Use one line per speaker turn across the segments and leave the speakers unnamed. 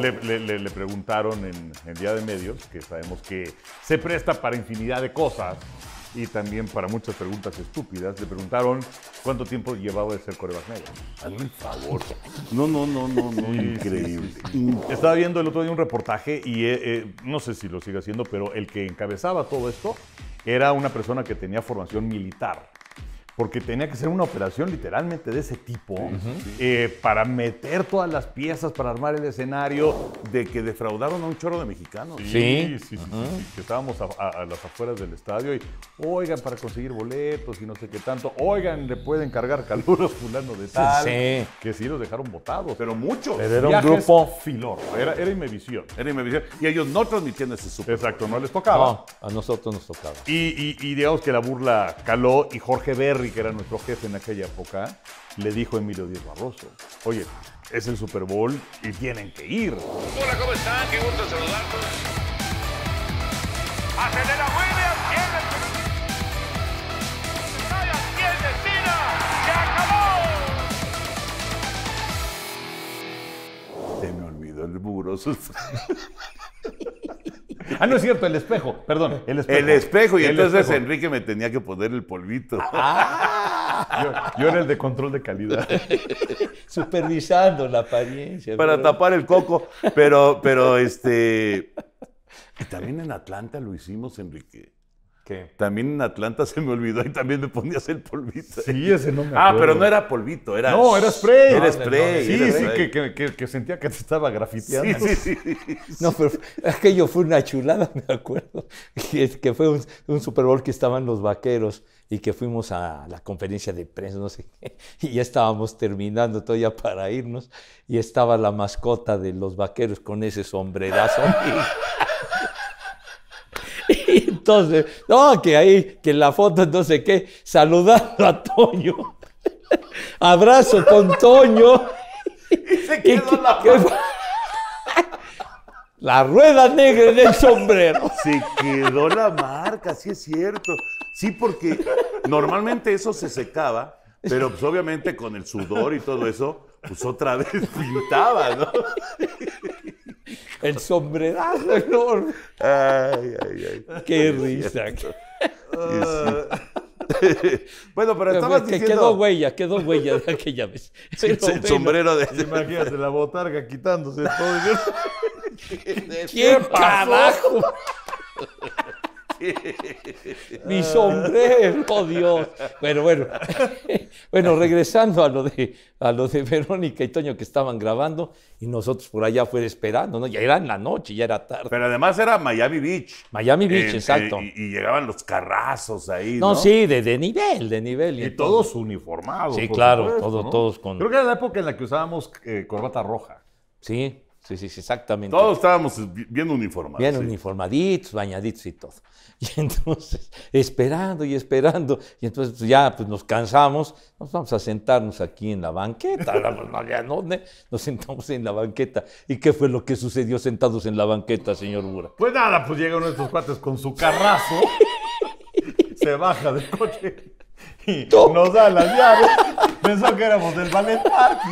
Le, preguntaron en, Día de Medios, que sabemos que se presta para infinidad de cosas y también para muchas preguntas estúpidas, le preguntaron cuánto tiempo llevaba de ser Corebas negro. Hazme el favor. No, no, no, no, no. Increíble. Estaba viendo el otro día un reportaje y eh, eh, no sé si lo sigue haciendo, pero el que encabezaba todo esto era una persona que tenía formación militar porque tenía que ser una operación literalmente de ese tipo, eh, para meter todas las piezas, para armar el escenario, de que defraudaron a un chorro de mexicanos. Sí, sí, sí, que estábamos a, las afueras del estadio y, oigan, para conseguir boletos y no sé qué tanto, oigan, le pueden cargar caluros fulano de tal, sí. que sí los dejaron botados pero muchos. era un grupo filor, era, era Era y ellos no transmitían ese super. Exacto, no les tocaba. a nosotros nos tocaba. Y, y digamos que la burla caló y Jorge Berry que era nuestro jefe en aquella época, le dijo a Emilio Díaz Barroso, oye, es el Super Bowl y tienen que ir. Hola, ¿cómo están? Qué gusto saludarlos.
Acelera Williams, tiene el... destino! ¡Se acabó!
Se me olvidó el muro. Ah, no es cierto, el espejo, perdón, el espejo. El espejo, y entonces Enrique me tenía que poner el polvito.
Ah.
yo, era el de control de calidad.
Supervisando la apariencia. Para tapar
el coco, pero, pero este. También en Atlanta lo hicimos, Enrique. ¿Qué? También en Atlanta se me olvidó y también me ponías el polvito. Sí, ese no me Ah, pero no era polvito, era... No, era spray. era spray. sí, sí,
que, que, sentía que te estaba
grafiteando. Sí, sí,
sí. No, pero
aquello fue una chulada, me acuerdo. Que fue un, Super Bowl que estaban los vaqueros y que fuimos a la conferencia de prensa, no sé qué, y ya estábamos terminando todavía para irnos, y estaba la mascota de los vaqueros con ese sombrerazo entonces, no, que ahí, que en la foto, entonces, ¿qué? Saludando a Toño. Abrazo con Toño.
Y se quedó la
La rueda
negra del sombrero. Se quedó la marca, sí es cierto. Sí, porque normalmente eso se secaba, pero pues obviamente con el sudor y todo eso,
pues otra vez pintaba, ¿no? El sombrerazo enorme. Ay, ay, ay. Qué risa. bueno, pero estabas que Quedó huella, quedó huella de aquella vez. el sombrero de... Imagínate, la botarga quitándose todo.
¿Qué, ¿Qué, ¿Qué carajo? Mi sombrero,
Dios. Bueno, bueno. Bueno, regresando a lo, de, a lo de Verónica y Toño que estaban grabando y nosotros por allá fuera esperando, ¿no? Ya era en la noche, ya era tarde. Pero además era Miami Beach. Miami Beach, exacto. Eh,
y, llegaban los carrazos ahí, ¿no? sí,
de, nivel, de nivel. Y, todos
uniformados. Sí, claro, todos todos con... Creo que era la época en la
que usábamos eh, corbata roja. Sí, Sí, sí, exactamente. Todos estábamos bien uniformados. Bien uniformaditos, bañaditos y todo. Y entonces, esperando y esperando, y entonces pues, ya pues, nos cansamos, nos vamos a sentarnos aquí en la banqueta, no Nos sentamos en la banqueta. ¿Y qué fue lo que sucedió sentados en la banqueta, señor bura
Pues nada, pues llega uno de estos cuates con su carrazo,
se baja del
coche y nos da las llaves. Pensó que éramos del Valet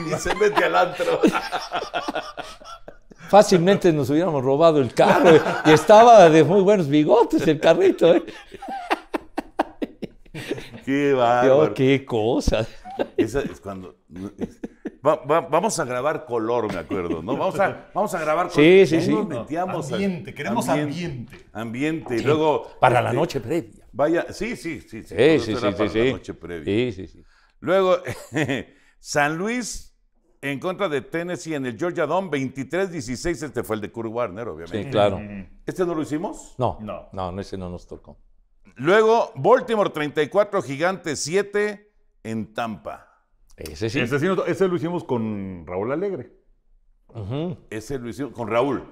y se mete al antro.
Fácilmente nos hubiéramos robado el carro eh, y estaba de muy buenos bigotes el carrito. ¿eh?
Qué bárbaro. qué cosa. Esa es cuando. vamos a grabar color, me acuerdo, ¿no? Vamos a, vamos a grabar color. Sí, sí, sí. Nos metíamos ambiente, queremos ambiente. Ambiente, luego. Para la este, noche previa. Vaya, sí, sí, sí. Sí, sí, sí, para sí, la
noche previa. sí, sí, sí.
Luego, San Luis en contra de Tennessee en el Georgia Dome, 23-16. Este fue el de Kurt Warner, obviamente. Sí, claro. Mm. ¿Este no lo hicimos?
No. No, no, ese no nos tocó.
Luego, Baltimore 34, Gigante, 7 en Tampa. Ese sí. Ese, ese lo hicimos con Raúl Alegre. Ese lo hicimos con Raúl.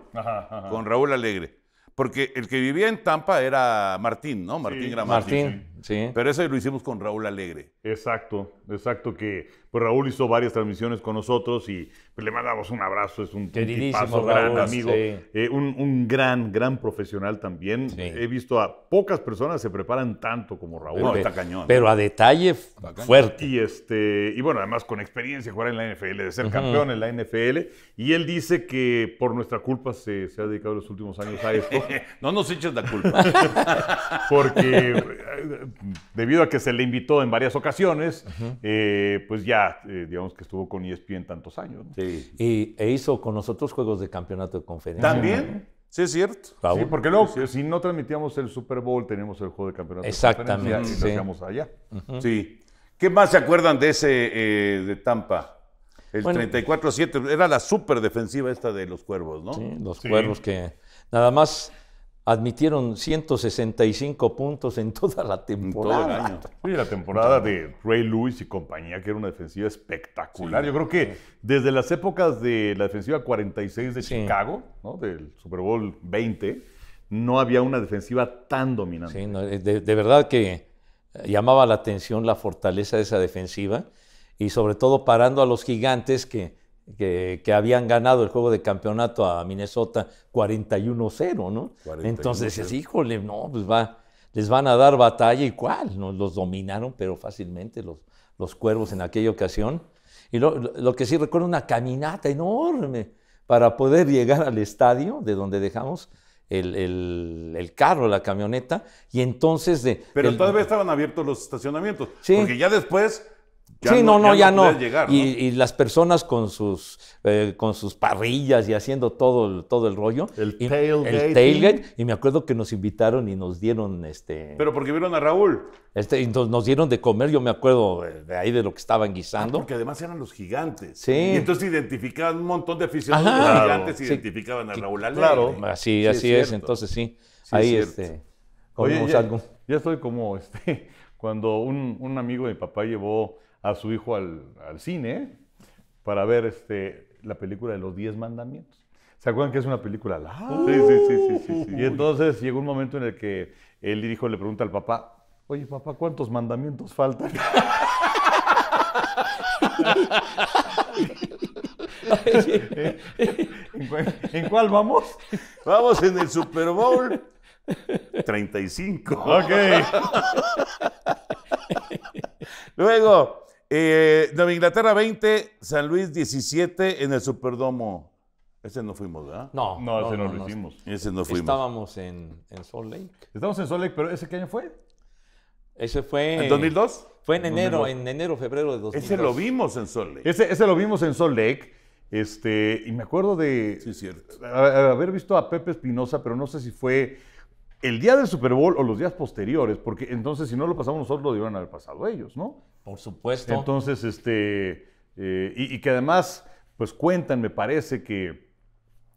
Con Raúl Alegre. Porque el que vivía en Tampa era Martín, ¿no? Martín sí. Martín. Pero eso lo hicimos con Raúl Alegre. Exacto, exacto, que pues Raúl hizo varias transmisiones con nosotros y pues, le mandamos un abrazo, es un, tipazo, gran amigo, eh, un, gran, gran profesional también. He visto a pocas personas se preparan tanto como Raúl. Pero, está cañón. Pero a detalle fuerte. Y, este, y bueno, además con experiencia jugar en la NFL, de ser campeón en la NFL. Y él dice que por nuestra culpa se, se ha dedicado los últimos años a esto. no nos eches la culpa. Porque debido a que se le invitó en varias ocasiones, eh, pues ya, eh, digamos que estuvo con ESPN
tantos años. Y, e hizo con nosotros juegos de campeonato de conferencia. ¿También? Sí, es cierto. Sí, porque
luego, si no transmitíamos el Super Bowl, teníamos el juego de campeonato de conferencia y lo allá. Sí. ¿Qué más se acuerdan de ese eh, de Tampa? El 34-7, era la super defensiva esta de los cuervos, ¿no? Sí, los cuervos
que nada más admitieron 165 puntos en toda la temporada.
Todo la temporada de
Ray Lewis y compañía, que era una defensiva espectacular. Yo creo que
desde las épocas de la defensiva 46 de Chicago, ¿no? del Super Bowl 20,
no había una defensiva tan dominante. Sí, de, verdad que eh, llamaba la atención la fortaleza de esa defensiva y sobre todo parando a los gigantes que que, habían ganado el juego de campeonato a Minnesota 41-0, ¿no? 41 Entonces, híjole, no, pues va, les van a dar batalla y cuál, ¿no? Los dominaron, pero fácilmente los, los cuervos en aquella ocasión. Y lo, lo que sí recuerdo, una caminata enorme para poder llegar al estadio de donde dejamos el, carro, la camioneta, y entonces de... Pero todavía estaban abiertos
los estacionamientos, porque ya después sí, no, no, ya no. Y,
las personas con sus, eh, con sus parrillas y haciendo todo el, todo el rollo. El tailgate. El tailgate. Y me acuerdo que nos invitaron y nos dieron este. Pero porque vieron a Raúl. Este, y nos, dieron de comer, yo me acuerdo eh, de ahí de lo que estaban guisando. Ah, porque además eran los gigantes. Sí. Y
entonces identificaban un montón de aficionados. Los gigantes identificaban a Raúl Claro. ¿eh? Así, así es, entonces sí. ahí este. Oye, ya, algo. ya estoy como este, cuando un, un amigo de mi papá llevó a su hijo al, cine para ver este, la película de los diez mandamientos. ¿Se acuerdan que es una película larga? Sí, sí, sí, sí, Y entonces llegó un momento en el que el hijo le pregunta al papá, oye papá, ¿cuántos mandamientos faltan? ¿En, cuál vamos? Vamos en el Super Bowl 35. Ok. Luego, eh, Nueva Inglaterra 20, San Luis 17 en el Superdomo. Ese no fuimos, ¿verdad? No, no, ese no, lo hicimos. Ese no fuimos.
Estábamos en, Salt Lake. Estábamos en Salt Lake, pero ¿ese qué año fue? Ese fue. ¿En 2002? Fue en, enero, en enero, febrero de 2002. Ese lo vimos en Salt Lake.
Ese, lo vimos en Salt Lake. Este, y me acuerdo de sí, cierto. haber visto a Pepe Espinosa, pero no sé si fue el día del Super Bowl o los días posteriores, porque entonces si no lo pasamos nosotros, lo debieron haber pasado ellos, ¿no? Por supuesto. Entonces, este, eh, y, que además, pues cuentan, me parece que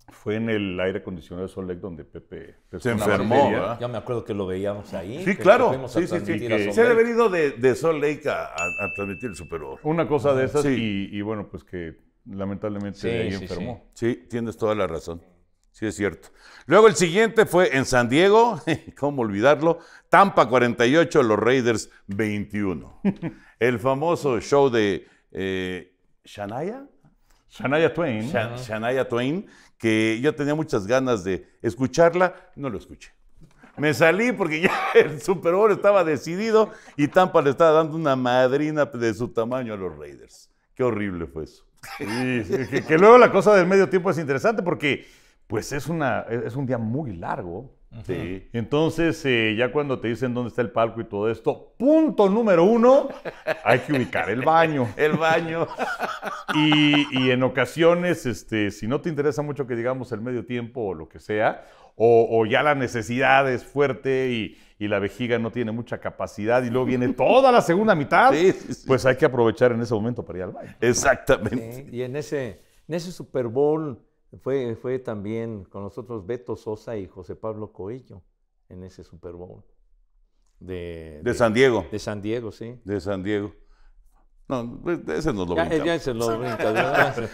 fue en el aire acondicionado de Lake donde Pepe se enfermó.
Ya me acuerdo que lo veíamos ahí. Sí, claro. Sí, sí, sí. ha venido
de, de Lake a, transmitir el Super Una cosa de esas y, bueno, pues que lamentablemente sí, ahí enfermó. Sí. tienes toda la razón. Sí, es cierto. Luego el siguiente fue en San Diego, ¿cómo olvidarlo? Tampa 48, los Raiders 21. El famoso show de eh, Shania. Shania Twain. Twain, que yo tenía muchas ganas de escucharla, no lo escuché. Me salí porque ya el Super Bowl estaba decidido y Tampa le estaba dando una madrina de su tamaño a los Raiders. Qué horrible fue eso. que luego la cosa del medio tiempo es interesante porque pues es, una, e, es un día muy largo. Entonces, eh, ya cuando te dicen dónde está el palco y todo esto, punto número uno, hay que ubicar el baño. el baño. y, en ocasiones, este, si no te interesa mucho que digamos el medio tiempo o lo que sea, o, ya la necesidad es fuerte y, la vejiga no tiene mucha capacidad y luego viene toda la segunda mitad, pues hay que aprovechar en ese momento para ir al baño. Exactamente.
y en ese, en ese Super Bowl fue, también con nosotros Beto Sosa y José Pablo Coello en ese Super Bowl. De, San Diego. De San Diego, sí. De San Diego. No, pues, ese nos lo ya,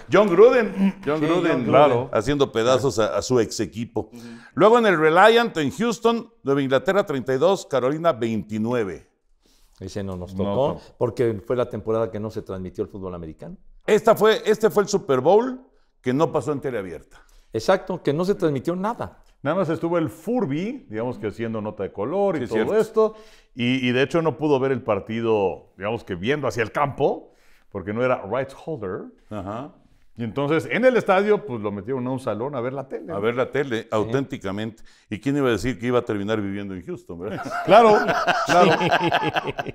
John Gruden. John Gruden, Haciendo pedazos a, su ex equipo. Luego en el Reliant en Houston, Nueva Inglaterra 32, Carolina 29.
Ese no nos tocó, porque fue la temporada que no se transmitió el fútbol americano. Esta fue, este fue el Super Bowl que no pasó en teleabierta. Exacto, que no se transmitió nada. Nada más
estuvo el Furby, digamos que haciendo nota de color y todo esto. Y, de hecho no pudo ver el partido, digamos que viendo hacia el campo, porque no era rights holder. Ajá. Y entonces en el estadio, pues lo metieron a un salón a ver la tele. A ver la tele, auténticamente. ¿Y quién iba a decir que iba a terminar viviendo en Houston, verdad? claro, claro.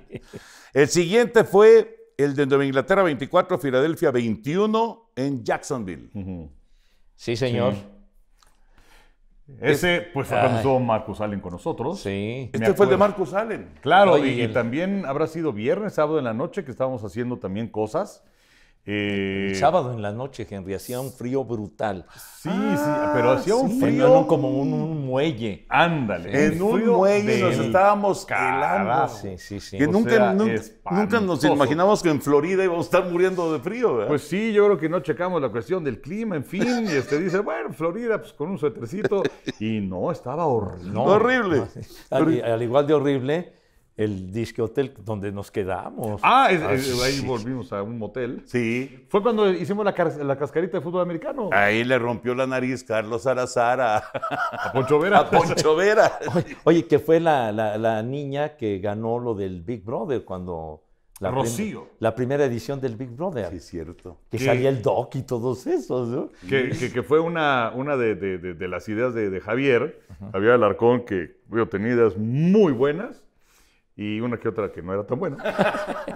El siguiente fue el de Nueva Inglaterra 24, Filadelfia 21 en Jacksonville. Sí, señor. Ese, pues, fue Marcus Allen con nosotros. Sí. Este fue el de Marcus Allen. Claro, y, y, también habrá sido viernes, sábado en la noche, que estábamos haciendo también cosas. Eh, el sábado en la
noche, Henry, hacía un frío brutal. Sí,
sí, pero hacía un frío. como
un, muelle. Ándale. En un muelle nos estábamos calando. Ah, ah, que
nunca, nos imaginamos que en Florida íbamos a estar muriendo de frío, ¿verdad? Pues sí, yo creo que no checamos la cuestión del clima, en fin. Y este dice, bueno, Florida, pues con un suetercito. Y no, estaba horrible.
horrible.
al igual de horrible el Disque Hotel donde nos quedamos. Ah, ah ahí volvimos a un motel. Sí. Fue cuando hicimos la,
la, cascarita de fútbol americano.
Ahí le rompió la nariz Carlos Salazar a, Poncho Vera. A Poncho Oye, que fue la, niña que ganó lo del Big Brother cuando... La Rocío. la primera edición del Big Brother. Sí, cierto. Que, salía el Doc y todos esos, ¿no? Que,
que, fue una, una de, las ideas de, Javier, había Javier Alarcón, que tenía ideas muy buenas y una que otra que no era tan buena.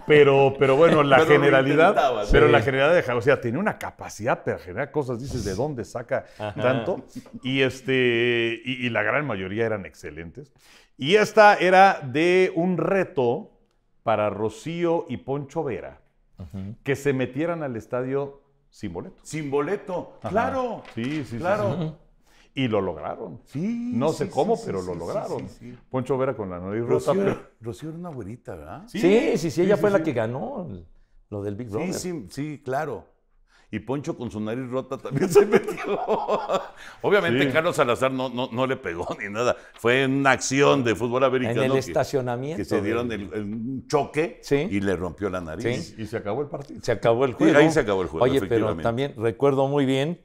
Pero, pero bueno, la generalidad. Pero la generalidad de o sea, tenía una capacidad para generar cosas, dices, ¿de dónde saca tanto? Y, este, y, la gran mayoría eran excelentes. Y esta era de un reto para Rocío y Poncho Vera, que se metieran al estadio sin boleto. Sin boleto, claro. Sí, sí, claro. Sí, sí. Y lo lograron. Sí. No sé cómo, pero lo lograron. Poncho Vera con la nariz rota. Rocío, era una abuelita, ¿verdad? Sí, sí, sí, ella fue la que ganó lo del Big Brother. Sí, sí, claro. Y Poncho con su nariz rota también se metió. Obviamente Carlos Salazar no, no, le pegó ni nada. Fue una acción de fútbol americano. En el estacionamiento. Que se dieron el,
choque y le rompió la nariz.
Y se acabó el partido. Se acabó el juego. Y ahí se acabó el juego, Oye, pero también
recuerdo muy bien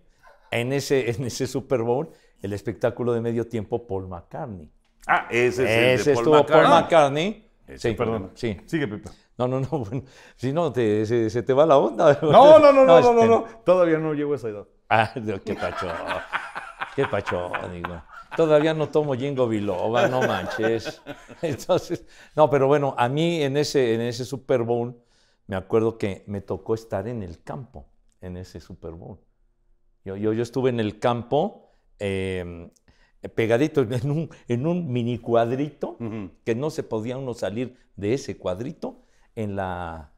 en ese, en ese Super Bowl el espectáculo de medio tiempo Paul McCartney. Ah, ese es el de Paul estuvo McCartney. Paul McCartney. sí, perdón. Sí. Sigue, Pepe. No, no, no, Si no, te, se, te va la onda. No, no, no, no, no, este. no, no,
Todavía no llego a esa edad.
Ah, qué pacho. qué pacho, digo. Todavía no tomo Jingo Biloba, no manches. Entonces, no, pero bueno, a mí en ese, en ese Super Bowl, me acuerdo que me tocó estar en el campo, en ese Super Bowl. Yo, estuve en el campo em, pegadito en un, mini cuadrito, que no se podía uno salir de ese cuadrito en la,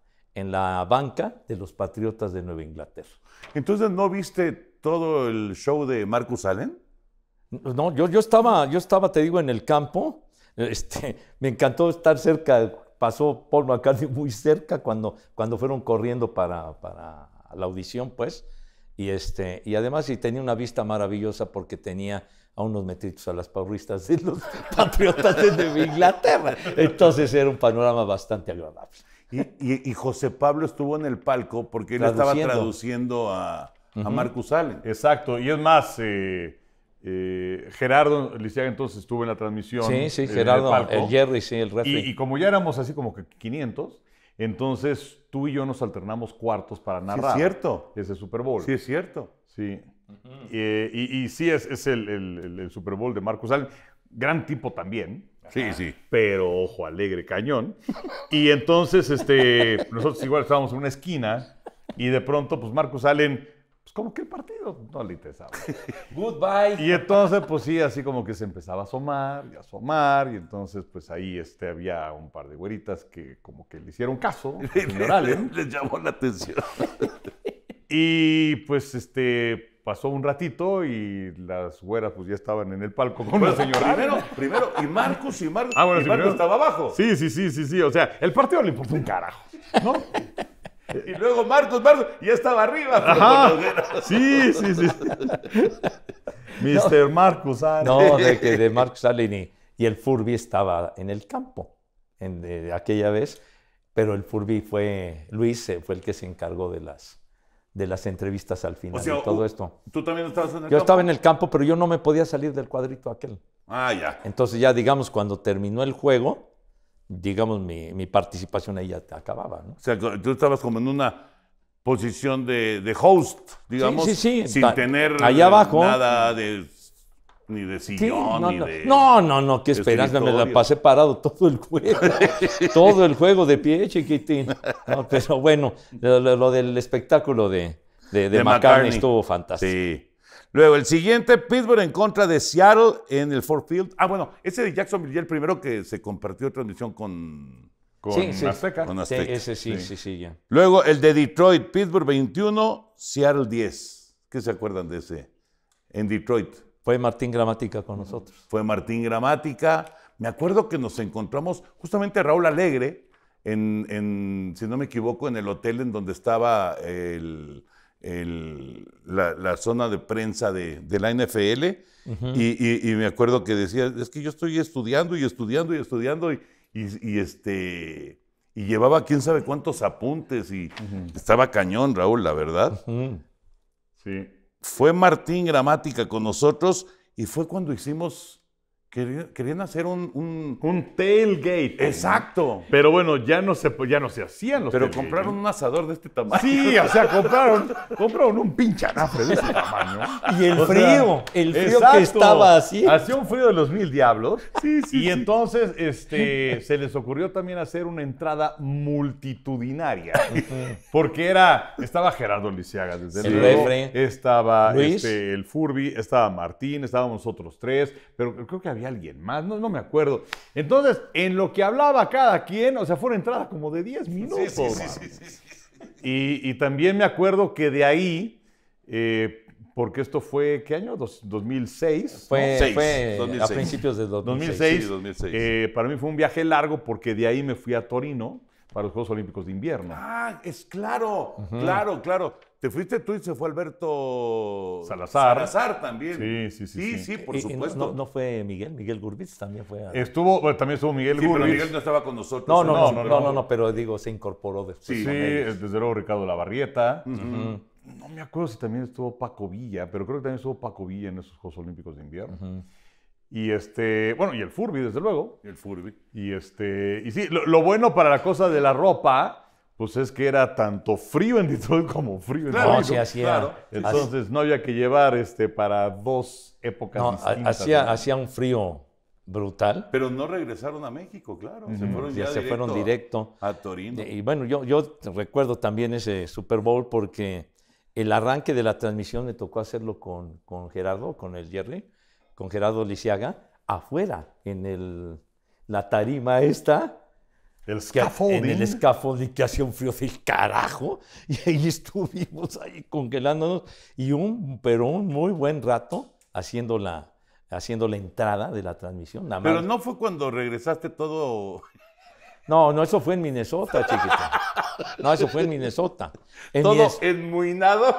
banca de los Patriotas de Nueva Inglaterra. Entonces, ¿no viste todo el show de Marcus Allen? No, yo, estaba, yo estaba, te digo, en el campo. Este, me encantó estar cerca, pasó Paul McCartney muy cerca cuando, fueron corriendo para, para la audición, pues. Y, este, y además tenía una vista maravillosa porque tenía a unos metritos a las pauristas de los patriotas de Inglaterra. Entonces era un panorama bastante agradable.
Y, y, José Pablo estuvo en el palco porque él estaba traduciendo a, Marcus Allen. Exacto, y es más, eh, eh, Gerardo Lisiaga entonces estuvo en la transmisión. Sí, sí, eh, Gerardo, el, Jerry, sí, el Y, y, como ya éramos así como que 500, entonces tú y yo nos alternamos cuartos para narrar. Sí, es cierto. Ese Super Bowl. Sí, es cierto. Sí. Eh, y, sí, es, el, Super Bowl de Marcus Allen. Gran tipo también. Sí, sí. Pero ojo alegre, cañón. Y entonces este, nosotros igual estábamos en una esquina y de pronto, pues Marcus Allen como que el partido no le interesaba. Goodbye. Y entonces, pues sí, así como que se empezaba a asomar y a asomar, y entonces, pues ahí este, había un par de güeritas que como que le hicieron caso, Le, Les llamó la atención. Y pues este pasó un ratito y las güeras pues ya estaban en el palco con la señora. Primero, primero, y Marcos y Marcos. Ah, bueno, estaba abajo. Sí, sí, sí, sí, sí. O sea, el partido le importó un carajo, ¿no? y luego Marcos, Marcos, y estaba arriba. Ajá. Sí, sí, sí. Mr. Marcos No, de, que
de Marcos Allen y, el Furby estaba en el campo en, de, aquella vez, pero el Furby fue, Luis fue el que se encargó de las, de las entrevistas al final o y todo esto. ¿Tú también estabas en el campo? Yo estaba en el campo, pero yo no me podía salir del cuadrito aquel. Ah, ya. Entonces ya digamos, cuando terminó el juego, digamos, mi, mi participación ahí ya acababa. ¿no? O sea, tú estabas como en una posición de, host,
digamos, sí, sin tener nada de ni de sillón, no, ni no. de.
No, no, no, qué esperanza, me la pasé parado todo el juego. todo el juego de pie, chiquitín. pero bueno, lo, del espectáculo de, de, McCartney, estuvo fantástico. Sí. Luego, el siguiente, Pittsburgh en contra de Seattle en el
Ford Field. Ah, bueno, ese de Jacksonville ya el primero que se compartió transmisión con, con sí, sí. Azteca. Sí, sí, sí, ya. Luego, el de Detroit, Pittsburgh 21, Seattle 10. ¿Qué se acuerdan de ese? En Detroit. Fue Martín Gramática con nosotros. Fue Martín Gramática. Me acuerdo que nos encontramos justamente Raúl Alegre, en si no me equivoco, en el hotel en donde estaba el la, zona de prensa de, la NFL y, me acuerdo que decía, es que yo estoy estudiando y estudiando y estudiando y, este... Y llevaba quién sabe cuántos apuntes y estaba cañón, Raúl, la verdad. Fue Martín Gramática con nosotros y fue cuando hicimos Querían hacer un, un, tailgate. Exacto. Pero bueno, ya no se, ya no se hacían los Pero compraron un asador de este tamaño. Sí, o sea, compraron, compraron un
pinche anafre de este
tamaño. Y el frío, el frío que estaba así. Hacía un frío de los mil diablos. Sí, sí. Y entonces este, se les ocurrió también hacer una entrada multitudinaria. porque era, estaba Gerardo Lisiaga, desde luego. El estaba este, el Furby, estaba Martín, estábamos nosotros tres, pero creo que había había alguien más, no, no me acuerdo. Entonces, en lo que hablaba cada quien, o sea, fue una entrada como de 10 minutos. Sí, sí, sí, y, y, también me acuerdo que de ahí, eh, porque esto fue, ¿qué año? 2006. Fue, a principios de 2006. Eh, para mí fue un viaje largo porque de ahí me fui a Torino para los Juegos Olímpicos de Invierno. Ah, es claro, claro, claro. Te fuiste tú y se fue Alberto Salazar. Salazar también. Sí,
sí, sí. Sí, sí, por eh, eh, supuesto. no, fue Miguel, Miguel Gurbitz también fue. Estuvo,
también estuvo Miguel sí, Pero Miguel no estaba con nosotros. No, no, no, no, no,
pero digo, se incorporó después. Sí, sí desde luego Ricardo Lavarrieta. Mm.
No me acuerdo si también estuvo Paco Villa, pero creo que también estuvo Paco Villa en esos Juegos Olímpicos de Invierno. Y este, bueno, y el Furby, desde luego. El Furby. Y este, y sí, lo bueno para la cosa de la ropa pues es que era tanto frío en Detroit como frío en claro, claro. Entonces no había que llevar este, para dos épocas distintas. Hacía, ¿no? hacía un
frío brutal.
Pero no regresaron a México, claro. Se fueron ya, se fueron
directo a Torino. Y bueno, yo, yo recuerdo también ese Super Bowl porque el arranque de la transmisión me tocó hacerlo con, con Gerardo, con el Jerry, con Gerardo Lisiaga, afuera, en el, la tarima esta el scaffolding. En el scaffolding que hacía un frío del carajo. Y ahí estuvimos ahí congelándonos. Y un, pero un muy buen rato haciendo la, haciendo la entrada de la transmisión. Pero
no fue cuando regresaste todo.
No, no, eso fue en Minnesota, chiquita. No, eso fue en Minnesota. En todo
enmuinado.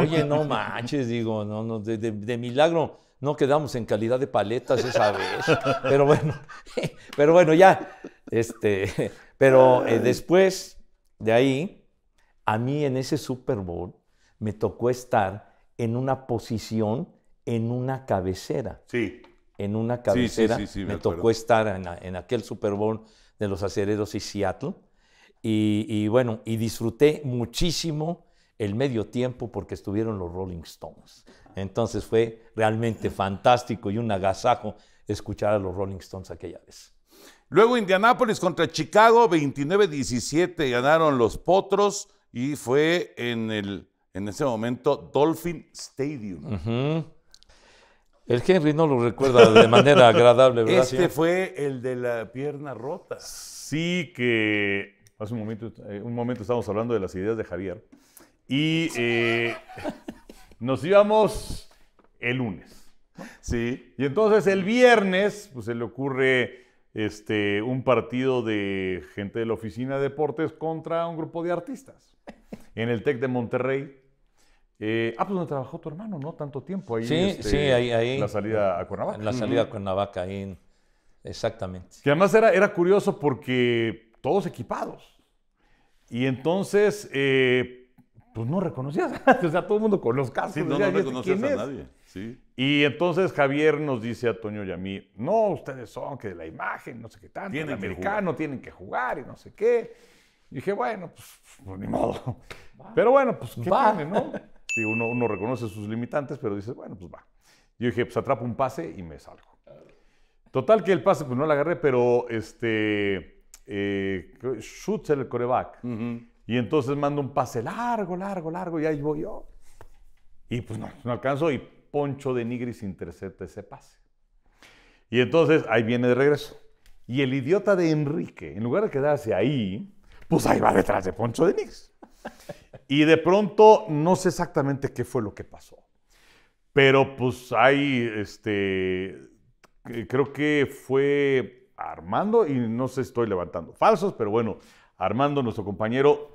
Oye, no manches, digo, no, no, de milagro no quedamos en calidad de paletas esa vez. Pero bueno, pero bueno, ya este, pero eh, después de ahí, a mí en ese Super Bowl me tocó estar en una posición, en una cabecera. Sí. En una cabecera. Sí, sí, sí, me, tocó estar en, aquel Super Bowl de los acereros y Seattle. y bueno, y disfruté muchísimo el medio tiempo porque estuvieron los Rolling Stones. Entonces fue realmente fantástico y un agasajo escuchar a los Rolling Stones aquella vez. Luego Indianápolis contra Chicago,
29-17 ganaron los Potros y fue en, el, en ese momento Dolphin Stadium.
El Henry no lo recuerda de manera agradable,
¿verdad? Este fue el de la pierna rota. Sí, que hace un momento, eh, un momento estábamos hablando de las ideas de Javier y eh, nos íbamos el lunes. Sí. Y entonces el viernes pues, se le ocurre este, un partido de gente de la oficina de deportes contra un grupo de artistas en el TEC de Monterrey. Eh,
ah, pues donde trabajó tu hermano, ¿no? Tanto tiempo ahí. Sí, este, sí, ahí, La salida a Cuernavaca. En la salida a Cuernavaca, ahí. Exactamente. Que
además era, era curioso porque todos equipados. Y entonces, eh, pues no reconocías, o sea, todo el mundo con los cascos. Sí, no, no reconocías a nadie. Y entonces Javier nos dice a Toño y a mí, no, ustedes son que de la imagen, no sé qué tanto, tienen el americano, tienen que jugar y no sé qué. Y dije, bueno, pues, pues ni modo. Pero bueno, pues qué va. ¿no? uno, uno, reconoce sus limitantes, pero dice, bueno, pues va. Yo dije, pues atrapo un pase y me salgo. Total que el pase, pues no lo agarré, pero este, eh, el coreback. Y entonces mando un pase largo, largo, largo, y ahí voy yo. Y pues no, no alcanzo y Poncho de Nigris intercepta ese pase. Y entonces ahí viene de regreso. Y el idiota de Enrique, en lugar de quedarse ahí, pues ahí va detrás de Poncho de Nigris. Y de pronto, no sé exactamente qué fue lo que pasó. Pero pues ahí, este, creo que fue Armando, y no sé estoy levantando falsos, pero bueno, Armando, nuestro compañero,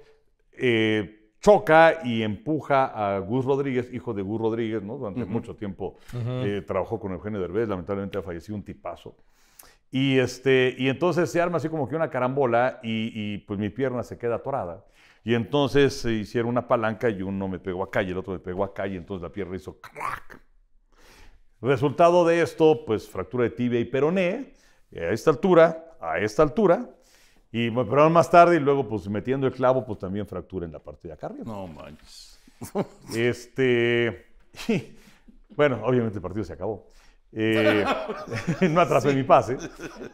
eh, choca y empuja a Gus Rodríguez, hijo de Gus Rodríguez, ¿no? Durante mucho tiempo eh, trabajó con Eugenio Derbez, lamentablemente ha fallecido un tipazo. Y, este, y entonces se arma así como que una carambola y, pues mi pierna se queda atorada. Y entonces se hicieron una palanca y uno me pegó a calle el otro me pegó a calle entonces la pierna hizo crack. Resultado de esto, pues fractura de tibia y peroné. a esta altura, a esta altura, y me pues, operaron más tarde y luego, pues metiendo el clavo, pues también fractura en la parte de acá No manches. Este. bueno, obviamente el partido se acabó. Eh, no atrasé mi pase,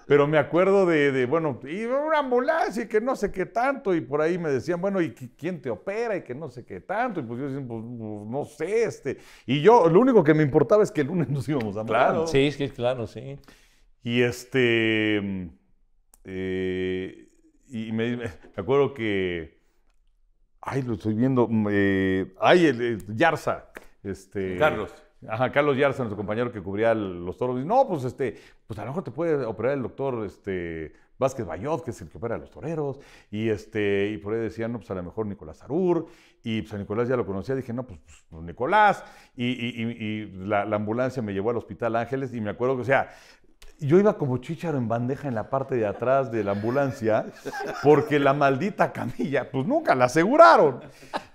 pero me acuerdo de, bueno, y una ambulancia y que no sé qué tanto, y por ahí me decían, bueno, ¿y quién te opera? Y que no sé qué tanto, y pues yo decía, pues, pues, no sé, este. Y yo, lo único que me importaba es que el lunes nos íbamos a Claro,
sí, sí, claro, sí.
Y este. Eh, y me, acuerdo que, ay, lo estoy viendo, mm, eh, ay, el, Yarza, este, Carlos. Ajá, Carlos Yarza, nuestro compañero que cubría los toros, dice, no, pues este, pues a lo mejor te puede operar el doctor este, Vázquez Bayot, que es el que opera a los toreros, y este, y por ahí decían, no, pues a lo mejor Nicolás Arur, y pues a Nicolás ya lo conocía, dije, no, pues, pues Nicolás, y, la, ambulancia me llevó al Hospital Ángeles, y me acuerdo que, o sea, yo iba como chicharo en bandeja en la parte de atrás de la ambulancia, porque la maldita camilla, pues nunca la aseguraron.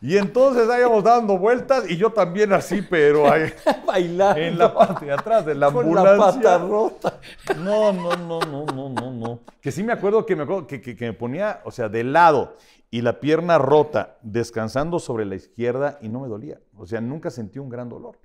Y entonces íbamos dando vueltas y yo también así, pero ahí, bailando en la parte de atrás de la ambulancia. la pata rota. No, no, no, no, no, no, no. Que sí me acuerdo que me ponía, o sea, de lado y la pierna rota, descansando sobre la izquierda y no me dolía. O sea, nunca sentí un gran dolor.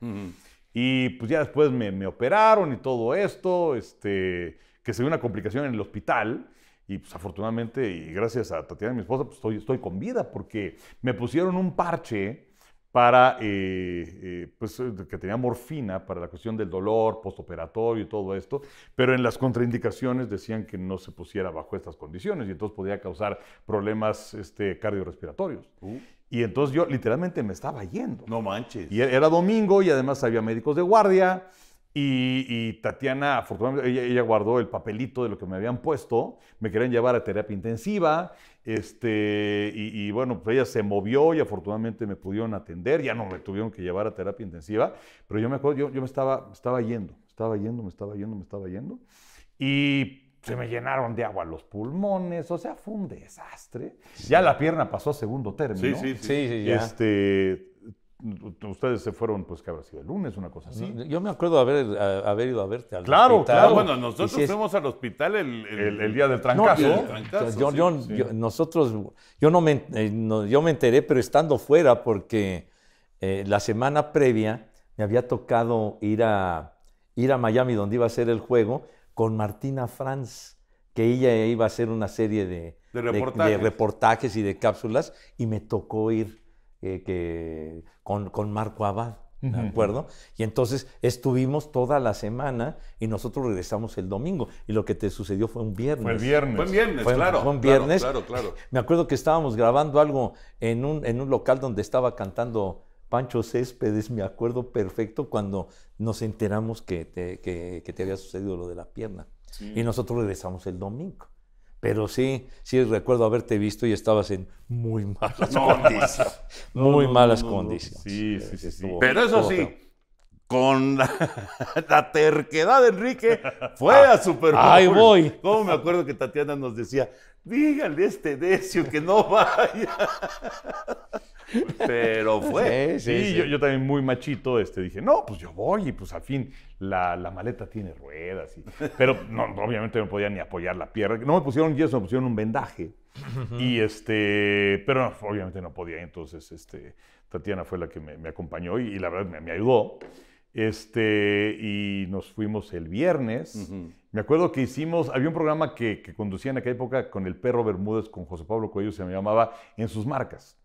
Y pues ya después me, operaron y todo esto, este, que se dio una complicación en el hospital. Y pues afortunadamente, y gracias a Tatiana, mi esposa, pues estoy, estoy con vida porque me pusieron un parche para, eh, eh, pues, que tenía morfina para la cuestión del dolor postoperatorio y todo esto, pero en las contraindicaciones decían que no se pusiera bajo estas condiciones y entonces podía causar problemas este, cardiorrespiratorios. Uh. Y entonces yo literalmente me estaba yendo. No manches. Y era domingo y además había médicos de guardia. Y, Tatiana, afortunadamente, ella, guardó el papelito de lo que me habían puesto. Me querían llevar a terapia intensiva. Este, y, bueno, pues ella se movió y afortunadamente me pudieron atender. Ya no me tuvieron que llevar a terapia intensiva. Pero yo me acuerdo, yo, yo me estaba, estaba yendo, estaba yendo, me estaba yendo, me estaba yendo. Y se me llenaron de agua los pulmones, o sea, fue un desastre. Ya la pierna pasó a segundo término. Sí, sí, sí. Este, ustedes se fueron, pues, que habrá sido el lunes, una cosa así.
Yo me acuerdo haber, haber ido a verte al claro, hospital. Claro, claro. Bueno, nosotros fuimos al hospital el, día del trancazo. yo, nosotros, yo no me, eh, yo me enteré, pero estando fuera, porque eh, la semana previa me había tocado ir a, ir a Miami, donde iba a ser el juego, con Martina Franz, que ella iba a hacer una serie de, reportajes. y de cápsulas, y me tocó ir eh, con, Marco Abad. ¿De acuerdo? Y entonces estuvimos toda la semana y nosotros regresamos el domingo. Y lo que te sucedió fue un viernes. Fue viernes. Fue un viernes, claro. Fue un viernes. claro, Me acuerdo que estábamos grabando algo en un, en un local donde estaba cantando Pancho Céspedes, me acuerdo perfecto cuando nos enteramos que te, había sucedido lo de la pierna. Y nosotros regresamos el domingo. Pero sí, sí recuerdo haberte visto y estabas en muy malas condiciones. muy malas condiciones. Sí, sí, sí.
Pero eso sí,
con la, terquedad de Enrique, fue ah, a Super ¡Ay voy. ¿Cómo me acuerdo que Tatiana nos decía, díganle a este decio que no
vaya?
Pero fue. Sí, Yo, también muy machito este, dije, no, pues yo voy y pues al fin la, maleta tiene ruedas. pero no, obviamente no podía ni apoyar la pierna. No me pusieron yeso, me pusieron un vendaje. y este, pero obviamente no podía. Entonces, este, Tatiana fue la que me, acompañó y, la verdad me ayudó. Este, y nos fuimos el viernes. Me acuerdo que hicimos, había un programa que, conducía en aquella época con el perro Bermúdez, con José Pablo Cuello, se me llamaba En sus marcas.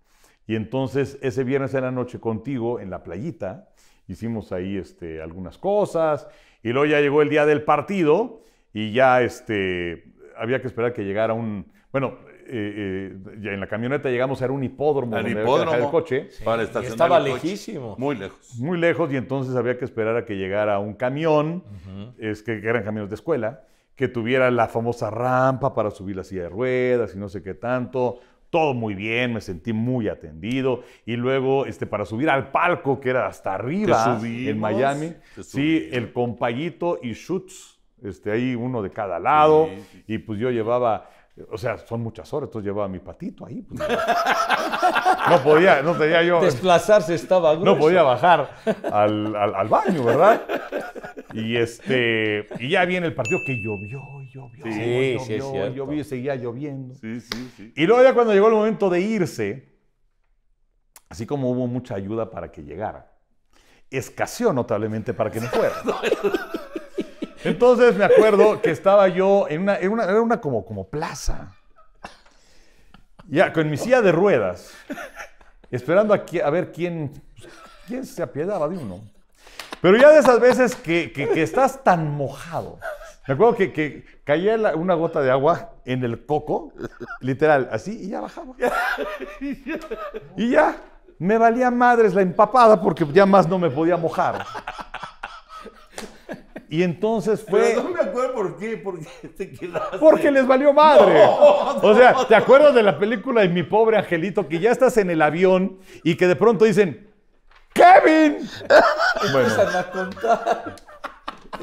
Y entonces ese viernes en la noche contigo, en la playita, hicimos ahí este, algunas cosas. Y luego ya llegó el día del partido y ya este, había que esperar que llegara un... Bueno, eh, eh, en la camioneta llegamos a era un hipódromo. Al hipódromo. El coche. para estacionar estaba lejísimo. Muy lejos. Muy lejos y entonces había que esperar a que llegara un camión, es que, eran camiones de escuela, que tuviera la famosa rampa para subir la silla de ruedas y no sé qué tanto. Todo muy bien, me sentí muy atendido. Y luego, este, para subir al palco, que era hasta arriba, en Miami, sí, el compayito y Schutz, este, ahí uno de cada lado. Y pues yo llevaba o sea, son muchas horas, entonces llevaba mi patito ahí. Pues. no podía, no tenía yo. Desplazarse estaba grueso. No podía bajar al, baño, ¿verdad? Y este y ya viene el partido que llovió, llovió, llovió, llovió, seguía lloviendo. Sí, sí, sí. Y luego ya cuando llegó el momento de irse, así como hubo mucha ayuda para que llegara, escaseó notablemente para que no fuera. Entonces me acuerdo que estaba yo en una, una, era una como, como plaza. Ya, con mi silla de ruedas, esperando a, ver quién, quién se apiedaba de uno. Pero ya de esas veces que, estás tan mojado. Me acuerdo que, que caía una gota de agua en el coco, literal, así, y ya bajaba. Y ya, me valía madres la empapada porque ya más no me podía mojar. Y entonces fue. Pero no me acuerdo por qué, porque te quedaste. Porque les valió madre. o sea, ¿te acuerdas de la película de mi pobre angelito? Que ya estás en el avión y que de pronto dicen:
¡Kevin! Bueno. a contar.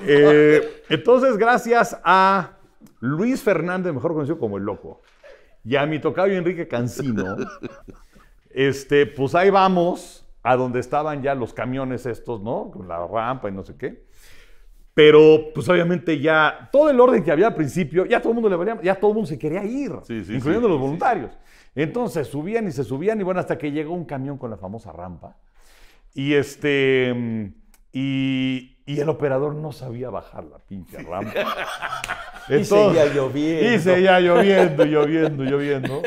Eh, entonces, gracias a Luis Fernández, mejor conocido como el Loco, y a mi tocayo Enrique Cancino, este, pues ahí vamos a donde estaban ya los camiones estos, ¿no? Con la rampa y no sé qué. Pero, pues obviamente ya todo el orden que había al principio, ya todo el mundo le ya todo mundo se quería ir, incluyendo los voluntarios. Entonces subían y se subían y bueno, hasta que llegó un camión con la famosa rampa. Y este. Y, el operador no sabía bajar la pinche rampa. y seguía lloviendo. Y lloviendo, lloviendo, lloviendo.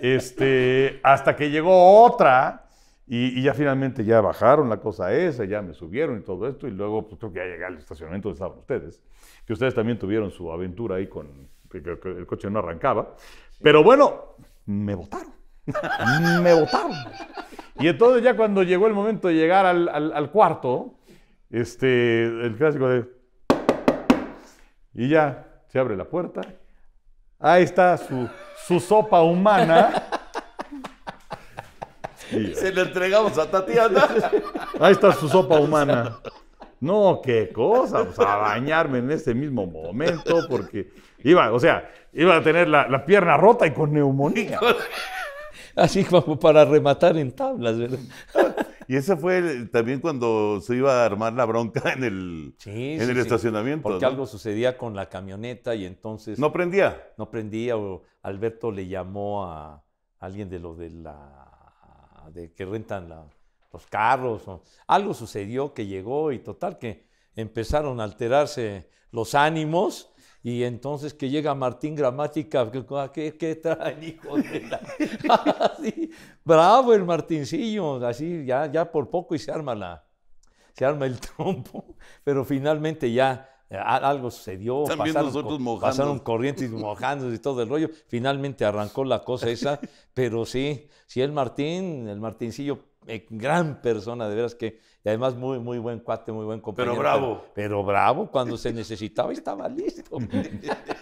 Este, hasta que llegó otra y, ya finalmente ya bajaron la cosa esa, ya me subieron y todo esto, y luego pues, creo que ya llegué al estacionamiento donde estaban ustedes, que ustedes también tuvieron su aventura ahí con que, el coche no arrancaba. Pero bueno, me votaron. me votaron. Y entonces ya cuando llegó el momento de llegar al, al cuarto, este, el clásico de... Y ya se abre la puerta. Ahí está su, su sopa humana. Se lo entregamos a Tatiana. Ahí está su sopa humana. No, qué cosa, pues, a bañarme en ese mismo momento, porque iba, o sea, iba a tener la, pierna rota y con neumonía.
Así como para rematar en tablas,
¿verdad? Y ese fue también cuando se iba a armar la bronca en el, en el estacionamiento. Porque algo
sucedía con la camioneta y entonces. No prendía. No prendía, Alberto le llamó a alguien de lo de la de que rentan los carros. O, algo sucedió que llegó y total que empezaron a alterarse los ánimos. Y entonces que llega Martín Gramática, que ah, qué traen, hijo
de la? Ah,
bravo el Martincillo, así ya, ya por poco y se arma, la, se arma el trompo, pero finalmente ya eh, algo sucedió, También pasaron, nosotros pasaron corrientes mojándose y todo el rollo. Finalmente arrancó la cosa esa, pero sí, sí el Martín, el Martincillo, eh, gran persona, de veras que, y además muy, muy buen cuate, muy buen compañero. Pero bravo. Pero, bravo, cuando se necesitaba estaba listo.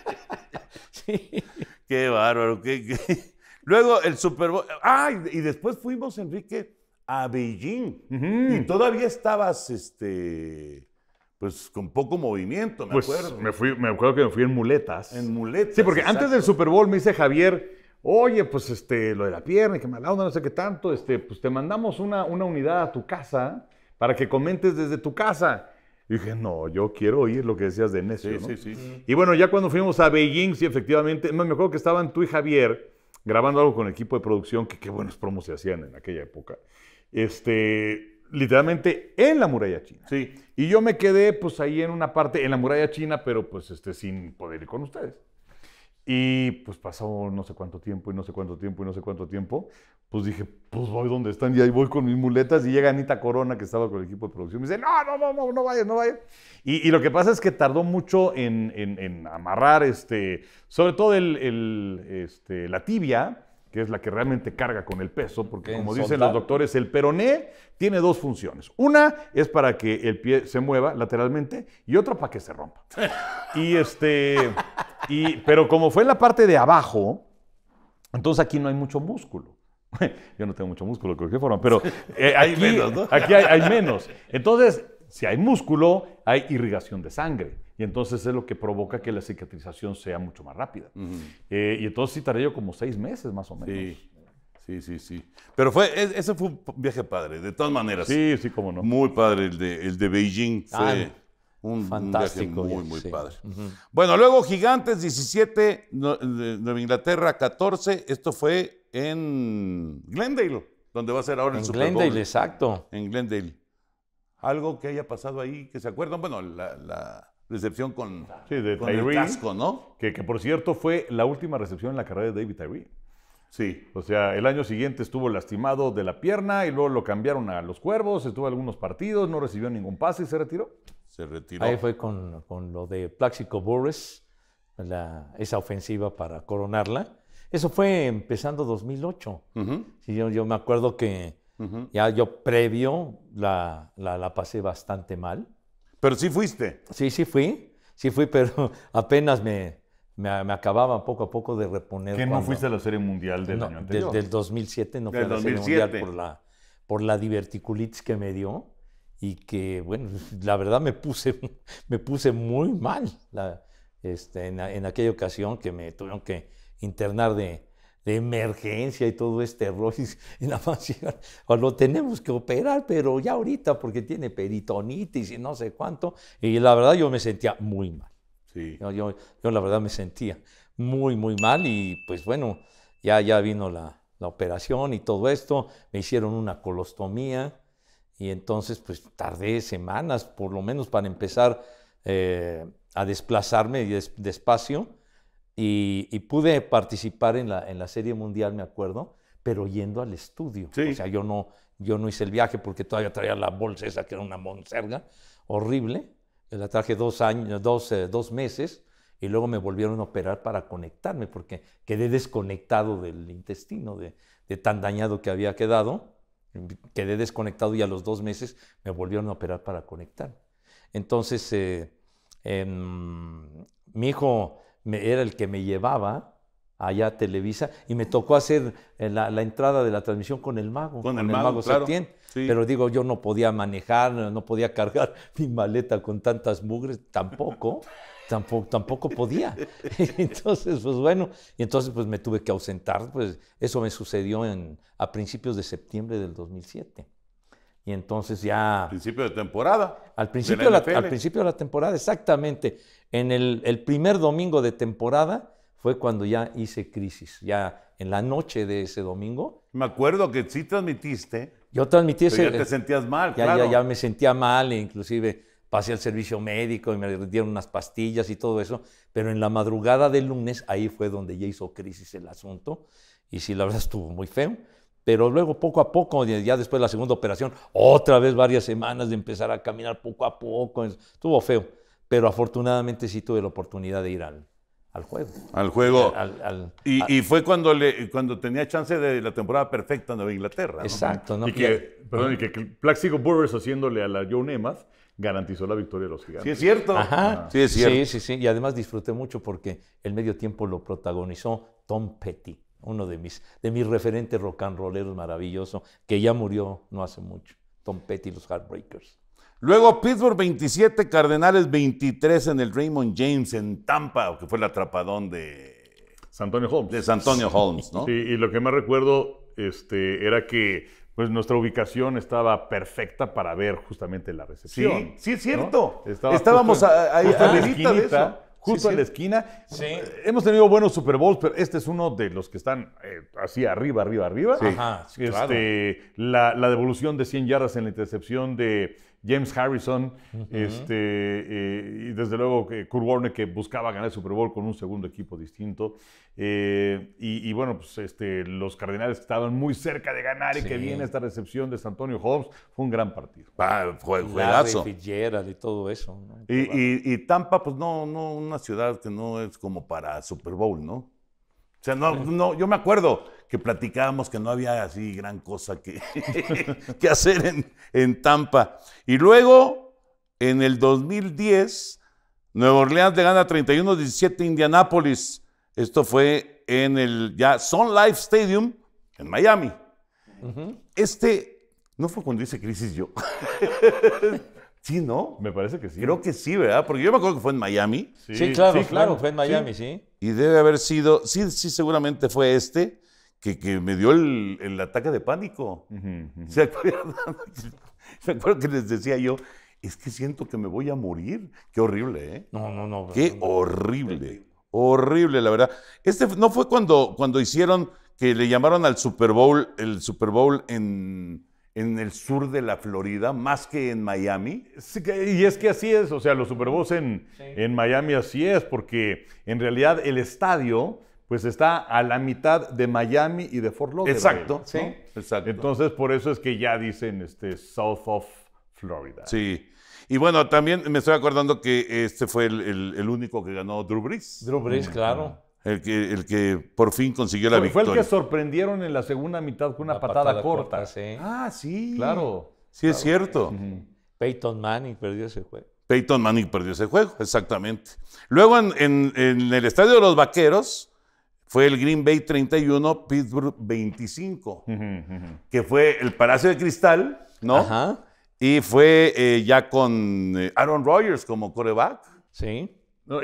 sí. Qué bárbaro,
Luego el Super Ah, y, después fuimos, Enrique, a Beijing. Y todavía estabas, este pues con poco movimiento, me pues, acuerdo. Me, acuerdo que me fui en muletas. En muletas. Sí, porque antes del Super Bowl me dice Javier, oye, pues este, lo de la pierna, que mala onda, no sé qué tanto, este, pues te mandamos una, una unidad a tu casa para que comentes desde tu casa. Y dije, no, yo quiero oír lo que decías de necio. Sí, sí, sí. Y bueno, ya cuando fuimos a Beijing, sí, efectivamente, me acuerdo que estaban tú y Javier grabando algo con el equipo de producción, que qué buenos promos se hacían en aquella época. Este, literalmente en la muralla china. Sí. Y yo me quedé pues ahí en una parte, en la muralla china, pero pues este, sin poder ir con ustedes. Y pues pasó no sé cuánto tiempo y no sé cuánto tiempo y no sé cuánto tiempo. Pues dije, pues voy donde están y ahí voy con mis muletas y llega Anita Corona que estaba con el equipo de producción. Me dice, no, no, no, no, no vayas, no vayas. Y, lo que pasa es que tardó mucho en, en, amarrar, este, sobre todo el, el, este, la tibia que es la que realmente carga con el peso, porque como dicen los doctores, el peroné tiene dos funciones. Una es para que el pie se mueva lateralmente y otra para que se rompa. y este, y, pero como fue en la parte de abajo, entonces aquí no hay mucho músculo. Yo no tengo mucho músculo, creo que forma, pero eh, aquí, hay menos. Entonces, si hay músculo, hay irrigación de sangre y entonces es lo que provoca que la cicatrización sea mucho más rápida. Eh, y entonces sí tardé yo como seis meses más o menos. Sí. Sí, sí, Pero fue, ese fue un viaje padre, de todas maneras. Sí, sí, cómo no. Muy padre el de, Beijing. Ah, fue un, fantástico, viaje muy, muy padre. Bueno, luego Gigantes 17, Nueva Inglaterra 14. Esto fue en Glendale, donde va a ser ahora en el Super Glendale,
exacto.
En Glendale. Algo que haya pasado ahí, que se acuerdan. Bueno, la recepción con, el casco, ¿no? Que, que, por cierto fue la última recepción en la carrera de David Tyree. Sí. O sea, el año siguiente estuvo lastimado de la pierna y luego lo cambiaron a los cuervos, estuvo
en algunos partidos, no recibió ningún pase y se retiró. Se retiró. Ahí fue con, lo de Plaxico Burris, la, esa ofensiva para coronarla. Eso fue empezando 2008. yo, yo, me acuerdo que ya yo previo la, la, la pasé bastante mal pero sí fuiste. Sí, sí fui. Sí fui, pero apenas me, me, me acababa poco a poco de reponer. ¿Que no fuiste a la Serie Mundial del año anterior? desde el 2007 no fui a la Serie Mundial por la, por la diverticulitis que me dio y que, bueno, la verdad me puse, me puse muy mal la, este, en, en aquella ocasión que me tuvieron que internar de, de emergencia y todo este rollo. Y la más o lo tenemos que operar, pero ya ahorita porque tiene peritonitis y no sé cuánto. Y la verdad yo me sentía muy mal. Sí. Yo, yo, la verdad me sentía muy, muy mal y pues bueno, ya, ya vino la, la operación y todo esto. Me hicieron una colostomía y entonces pues tardé semanas por lo menos para empezar eh, a desplazarme despacio y, pude participar en la, en la Serie Mundial, me acuerdo, pero yendo al estudio. O sea, yo no, yo no hice el viaje porque todavía traía la bolsa esa que era una monserga horrible. La traje dos, años, eh, dos, meses y luego me volvieron a operar para conectarme porque quedé desconectado del intestino, de, tan dañado que había quedado. Quedé desconectado y a los dos meses me volvieron a operar para conectar. Entonces, eh, em, mi hijo me, era el que me llevaba allá a Televisa y me tocó hacer eh, la, entrada de la transmisión con el mago, con, el, mago, mago Pero digo, yo no podía manejar, no podía cargar mi maleta con tantas mugres, tampoco. Tampoco, tampoco, podía. Entonces, pues bueno, y entonces pues me tuve que ausentar, pues eso me sucedió a principios de septiembre del 2007. Y entonces ya... Al principio de temporada. Al principio de la, al principio de la temporada, exactamente. En el, primer domingo de temporada fue cuando ya hice crisis, ya en la noche de ese domingo. Me acuerdo que sí transmitiste. Yo transmití pero ese... Ya te sentías mal, ya, claro. Ya, me sentía mal, inclusive pasé al servicio médico y me dieron unas pastillas y todo eso. Pero en la madrugada del lunes, ahí fue donde ya hizo crisis el asunto. Y sí, la verdad estuvo muy feo pero luego poco a poco, ya después de la segunda operación, otra vez varias semanas de empezar a caminar poco a poco, estuvo feo, pero afortunadamente sí tuve la oportunidad de ir al, juego. Al juego. y, fue cuando, le, cuando
tenía chance de la temporada perfecta en Nueva Inglaterra.
Exacto. ¿no? Y, que, perdón, y que
Plaxico Burris
haciéndole a la Joe garantizó
la victoria de los gigantes. Sí, es cierto. Ah. Sí, es cierto. Sí,
sí, sí. Y además disfruté mucho porque el medio tiempo lo protagonizó Tom Petty uno de mis, de mis referentes rock and maravilloso, que ya murió no hace mucho, Tom Petty y los Heartbreakers. Luego Pittsburgh 27, Cardenales 23 en el Raymond James
en Tampa, que fue el atrapadón de... Santonio Holmes. De Antonio Holmes, ¿no? Sí, y lo que más recuerdo este, era que pues nuestra ubicación estaba perfecta para ver justamente la recepción. Sí, sí es cierto. Estábamos ahí a, de eso justo en la esquina. Sí. Hemos tenido buenos Super Bowls, pero este es uno de los que están eh, así arriba, arriba, arriba. Ajá, este, la, la, devolución de 100 yardas en la intercepción de James Harrison, este, eh, y desde luego Kurt Warner que buscaba ganar el Super Bowl con un segundo equipo distinto. Eh, y, bueno, pues este, los Cardenales estaban muy cerca de ganar y que viene esta recepción de San Antonio Hobbs. Fue un gran partido.
Ah, fue juegazo. y todo eso.
Y, y, Tampa, pues no, no, una ciudad que no es como para Super Bowl, ¿no? O sea, no, no yo me acuerdo que platicábamos que no había así gran cosa que, que hacer en, Tampa. Y luego, en el 2010, Nueva Orleans le gana 31-17 Indianápolis. Esto fue en el ya Sun Life Stadium en Miami. Este, no fue cuando hice crisis yo. Sí, ¿no? Me parece que sí. Creo que sí, ¿verdad? Porque yo me acuerdo que fue en Miami. Sí,
claro, claro, fue en Miami, sí.
Y debe haber sido, sí, sí, seguramente fue este que, me dio el, ataque de pánico.
¿Se, acuerdan? ¿Se
que les decía yo? Es que siento que me voy a morir. Qué horrible, ¿eh? No, no, no. Qué horrible. Horrible, la verdad. Este no fue cuando, cuando hicieron que le llamaron al Super Bowl, el Super Bowl en, en el sur de la Florida, más que en Miami. y es que así es, o sea, los Super Bowls en, en Miami así es, porque en realidad el estadio pues está a la mitad de Miami y de Fort Lauderdale. Exacto, sí. Exacto. Entonces, por eso es que ya dicen este, South of Florida. Sí. Y bueno, también me estoy acordando que este fue el, único que ganó Drew Brees. Drew Brees, claro. El que, el que por fin consiguió la victoria. Fue el que
sorprendieron en la segunda mitad con una, patada, corta. Ah, sí. Claro.
Sí, es cierto.
Peyton Manning perdió ese juego.
Peyton Manning perdió ese juego, exactamente. Luego en el estadio de los Vaqueros, fue el Green Bay 31, Pittsburgh 25, que fue el Palacio de Cristal, ¿no? Y fue eh, ya con eh, Aaron Rodgers como coreback. Sí.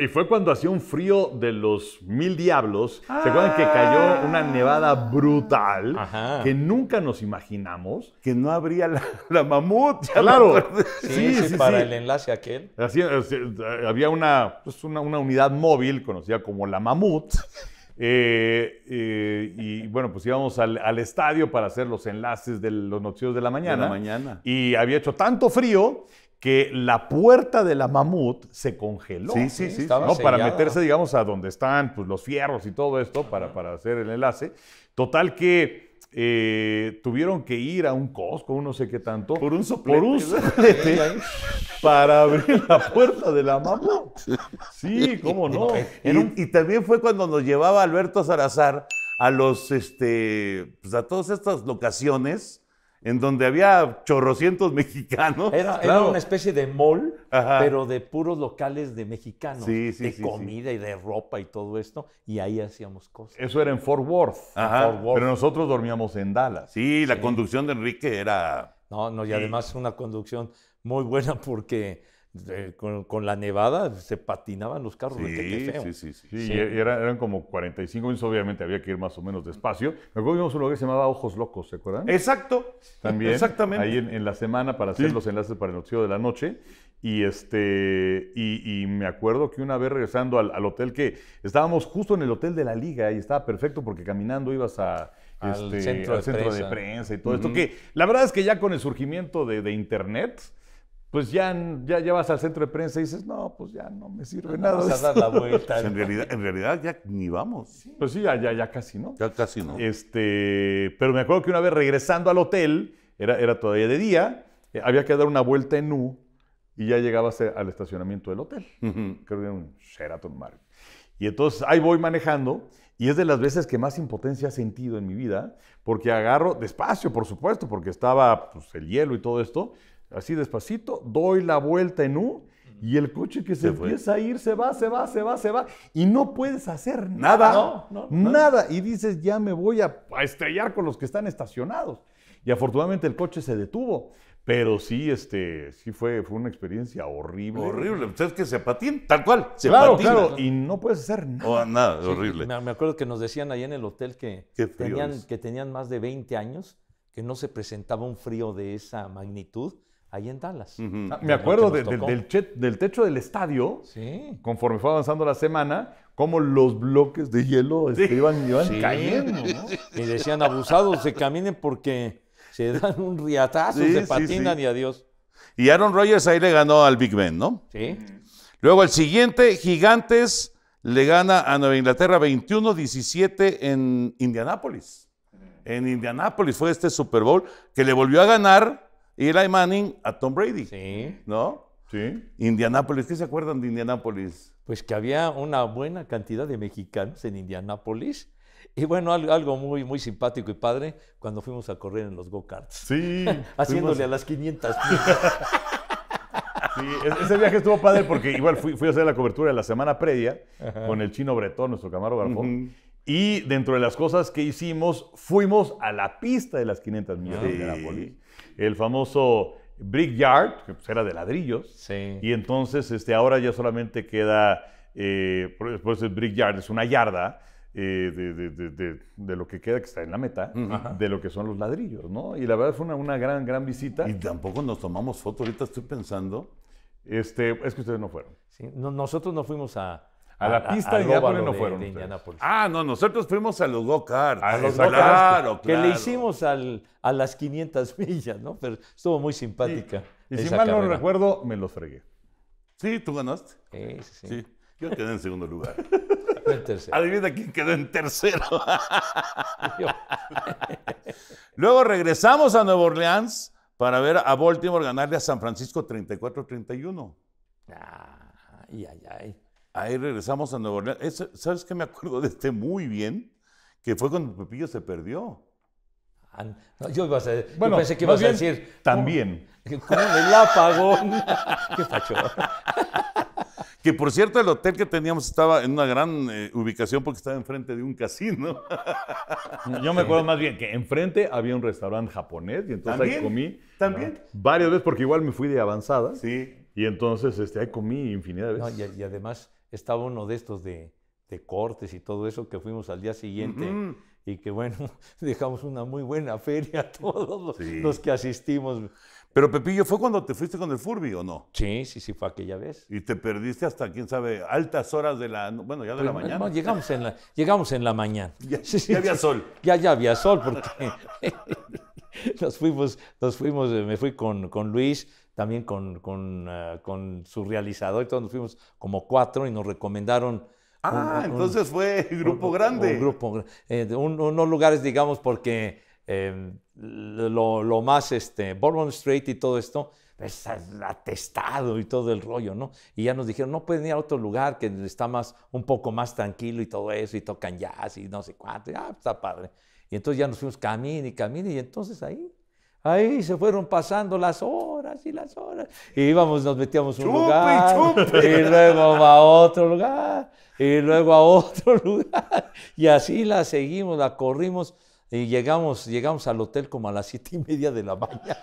y fue cuando hacía un frío de los mil diablos. ¿Se acuerdan que ah. cayó una nevada brutal que nunca nos imaginamos? Que no habría la, mamut. claro. Sí, sí, sí, para el enlace aquel. Eh, había una, pues, una, una unidad móvil conocida como la mamut eh, eh, y bueno, pues íbamos al, estadio para hacer los enlaces de los noticios de la mañana. mañana. Y había hecho tanto frío que la puerta de la mamut se congeló. Para meterse, digamos, a donde están pues, los fierros y todo esto, para, para hacer el enlace. Total que eh, tuvieron que ir a un Costco, no sé qué tanto. Por un soplete. para abrir la puerta de la mamá. Sí, cómo no. Y, también fue cuando nos llevaba Alberto Salazar a los, este, pues, a todas estas locaciones en donde había chorrocientos mexicanos.
Era, una especie de mall, pero de puros locales de mexicanos, de comida y de ropa y todo esto, y ahí hacíamos cosas. Eso era en Fort Worth. Fort Worth. Pero
nosotros dormíamos en Dallas. Sí, la conducción
de Enrique era... No, no, y además una conducción muy buena porque con, la nevada se patinaban los carros.
de sí, sí, sí. sí, sí. Y e, eran como 45 minutos, obviamente había que ir más o menos despacio. me que vimos un lugar que se llamaba Ojos Locos, ¿se acuerdan? Exacto. También. Exactamente. Ahí en, la semana para hacer los enlaces para el noticiero de la noche. Y, este, y, me acuerdo que una vez regresando al, hotel, que estábamos justo en el hotel de la liga y estaba perfecto porque caminando ibas a, al, este, centro, de, prensa. y todo esto, que la verdad es que ya con el surgimiento de Internet, pues ya, ya, llevas al centro de prensa y dices, no, pues ya no me sirve nada. Vas a dar la vuelta. en, realidad, en realidad ya ni vamos. Pues sí, ya, ya, casi, ¿no? Ya casi, ¿no? Este, pero me acuerdo que una vez regresando al hotel, era, era todavía de día, eh, había que dar una vuelta en U y ya llegabas al estacionamiento del hotel. Creo que era un Sheraton mar. Y entonces ahí voy manejando y es de las veces que más impotencia he sentido en mi vida, porque agarro despacio, por supuesto, porque estaba pues, el hielo y todo esto, así despacito, doy la vuelta en U y el coche que se, empieza a ir se va, se va, se va, se va y no puedes hacer nada, no, nada. Y dices, ya me voy a, estrellar con los que están estacionados. Y afortunadamente el coche se detuvo. Pero sí, este, sí fue, fue una experiencia horrible. Horrible. Ustedes que se patinan tal cual. Se claro, Y no puedes hacer nada. Oh, nada, horrible.
Me, acuerdo que nos decían ahí en el hotel que tenían, que tenían más de 20 años, que no se presentaba un frío de esa magnitud ahí en Dallas. Ah, me acuerdo del,
techo del estadio, conforme fue avanzando la semana, como los bloques de hielo este, iban, cayendo.
Y decían, abusados, se caminen porque se dan un riatazo, se patinan y adiós.
Y Aaron Rodgers ahí le ganó al Big Ben, ¿no? Sí. Luego el siguiente, Gigantes le gana a Nueva Inglaterra 21-17 en Indianápolis. En Indianápolis fue este Super Bowl que le volvió a ganar Eli Manning a
Tom Brady. Sí. ¿No? Sí. Indianápolis, ¿qué se acuerdan de Indianápolis? Pues que había una buena cantidad de mexicanos en Indianápolis. Y bueno, algo muy, muy simpático y padre cuando fuimos a correr en los go-karts. Sí. Haciéndole a las 500. sí, e-, ese viaje estuvo padre porque igual fui, a hacer la cobertura de la semana
previa con el chino Bretón, nuestro camarógrafo. Y dentro de las cosas que hicimos, fuimos a la pista de las 500 millones de Indianápolis. El famoso Brick Yard, que pues, era de ladrillos. Sí. Y entonces este, ahora ya solamente queda, eh, después Brick Yard, es una yarda. Eh, de, lo que queda que está en la meta, de lo que son los ladrillos, ¿no? Y la verdad fue una, gran, gran visita. Y tampoco nos tomamos fotos. ahorita estoy pensando. Este, es que ustedes no fueron.
Sí, nosotros no fuimos a,
a, la pista de Indianapolis no fueron.
Ah, no, nosotros fuimos a los go-karts. Ah, a los go claro, Que le hicimos a las 500 millas, ¿no? Pero estuvo muy simpática. Y si mal no
recuerdo, me lo fregué.
Sí, tú ganaste. Sí, sí. sí. Yo quedé
en segundo lugar. En tercero. Adivina quién quedó en tercero. Luego regresamos a Nueva Orleans para ver a Baltimore ganarle a San Francisco 34-31. Ah, ay, ay, ay. Ahí regresamos a Nueva Orleans. ¿Sabes qué me acuerdo de este muy bien? Que fue cuando Pepillo se perdió.
Ah, yo, a, bueno, pensé que ibas a decir.
También.
Que el apagón? qué facho. Que por cierto, el hotel que teníamos
estaba en una gran eh, ubicación porque estaba enfrente de un casino.
Yo me acuerdo más
bien que enfrente había un restaurante japonés y entonces ahí comí. También. Varias veces porque igual me fui de avanzada. Sí. Y entonces este, ahí comí infinidad de veces.
y, además estaba uno de estos de, cortes y todo eso que fuimos al día siguiente y que bueno, dejamos una muy buena feria a todos los, que asistimos. Pero Pepillo, ¿fue cuando te fuiste con el Furby o no? Sí, sí, sí, fue aquella vez. Y te perdiste hasta, quién sabe, altas horas de la, bueno, ya de la pues, mañana. No, llegamos en la, llegamos en la mañana. Ya, ya había sol. Ya, ya había sol porque nos fuimos, nos fuimos, me fui con, con Luis, también con, con, ah, con su realizador y todos nos fuimos como cuatro y nos recomendaron Ah, entonces fue grupo grande. Un grupo, eh, unos lugares, digamos, porque em, lo, más, este, Bourbon Street y todo esto, es pues, atestado y todo el rollo, ¿no? Y ya nos dijeron, no pueden ir a otro lugar que está más, un poco más tranquilo y todo eso, y tocan jazz y no sé cuánto, y, ah, está padre. Y entonces ya nos fuimos, camino y camino y entonces ahí Ahí se fueron pasando las horas y las horas. Y íbamos, nos metíamos un lugar. Y luego a otro lugar. Y luego a otro lugar. Y así la seguimos, la corrimos. Y llegamos, llegamos al hotel como a las siete y media de la mañana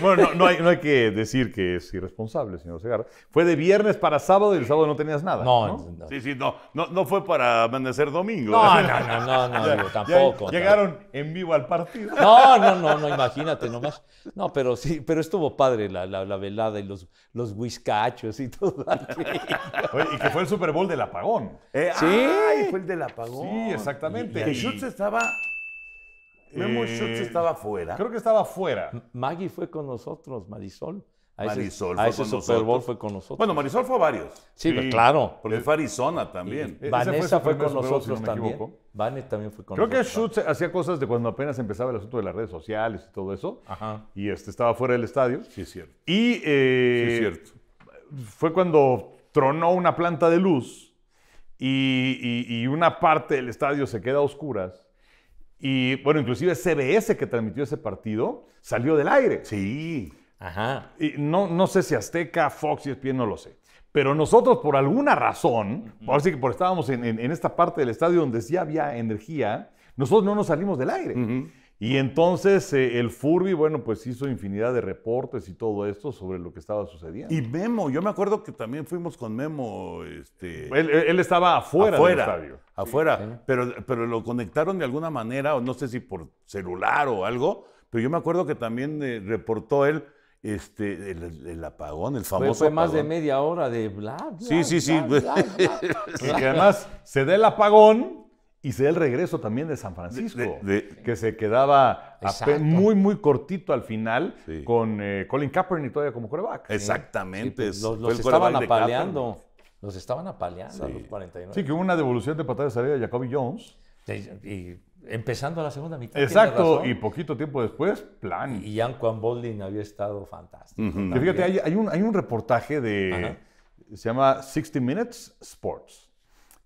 bueno, no, hay,
que decir que es irresponsable, señor Segarra. Fue de viernes para sábado y el sábado no tenías nada. No,
no, Sí, sí, no, no. fue para amanecer domingo. No, no, no, no, no, tampoco. llegaron en vivo al partido.
No, no, no, no,
imagínate nomás. No, pero sí, pero estuvo padre la, velada y los, los whiskachos y todo. y que fue el Super Bowl del apagón. sí.
fue el del apagón. Sí, exactamente. Y, Schutz estaba Memo eh, estaba fuera.
Creo que estaba fuera. Maggie fue con nosotros, Marisol. A Marisol a ese fue con nosotros. Bueno, Marisol fue a varios. Sí, claro. Porque eh, fue Arizona también. Eh, Vanessa fue, con nosotros también. Vanessa también fue con nosotros.
Creo que Schutz hacía cosas de cuando apenas empezaba el asunto de las redes sociales y todo eso. Ajá. Y este, estaba fuera del estadio. Sí, es cierto. Y. cierto. Fue cuando tronó una planta de luz y, y una parte del estadio se queda a oscuras y bueno, inclusive CBS que transmitió ese partido salió del aire. Sí. Ajá. Y no, no sé si Azteca, Fox y e ESPN, no lo sé. Pero nosotros, por alguna razón, ahora sí que por estábamos en, esta parte del estadio donde sí había energía, nosotros no nos salimos del aire. Y entonces eh, el Furby, bueno, pues hizo infinidad de reportes y todo esto sobre lo que estaba sucediendo. Y Memo, yo me acuerdo que también fuimos con Memo. Este, él, estaba afuera, afuera, del estadio. Afuera, Pero, pero lo conectaron de alguna manera, o no sé si por celular o algo, pero yo me acuerdo que también eh, reportó él
este,
el, apagón,
el famoso. Fue, fue más de
media hora de bla, Sí, sí, sí. y además
se da el apagón y se da el regreso también de San Francisco, que se quedaba muy, muy cortito al final con eh, Colin
Kaepernick todavía como coreback. Exactamente. Pues, los, estaban apaleando. Los estaban apaleando a los 49. Sí, que
hubo una devolución de patada de salida de Jacoby Jones.
Y empezando la segunda mitad. Exacto, y poquito tiempo después, plan. Y Anquan Bolding había estado
fantástico. Fíjate, hay, un, reportaje de. Se llama 60 Minutes Sports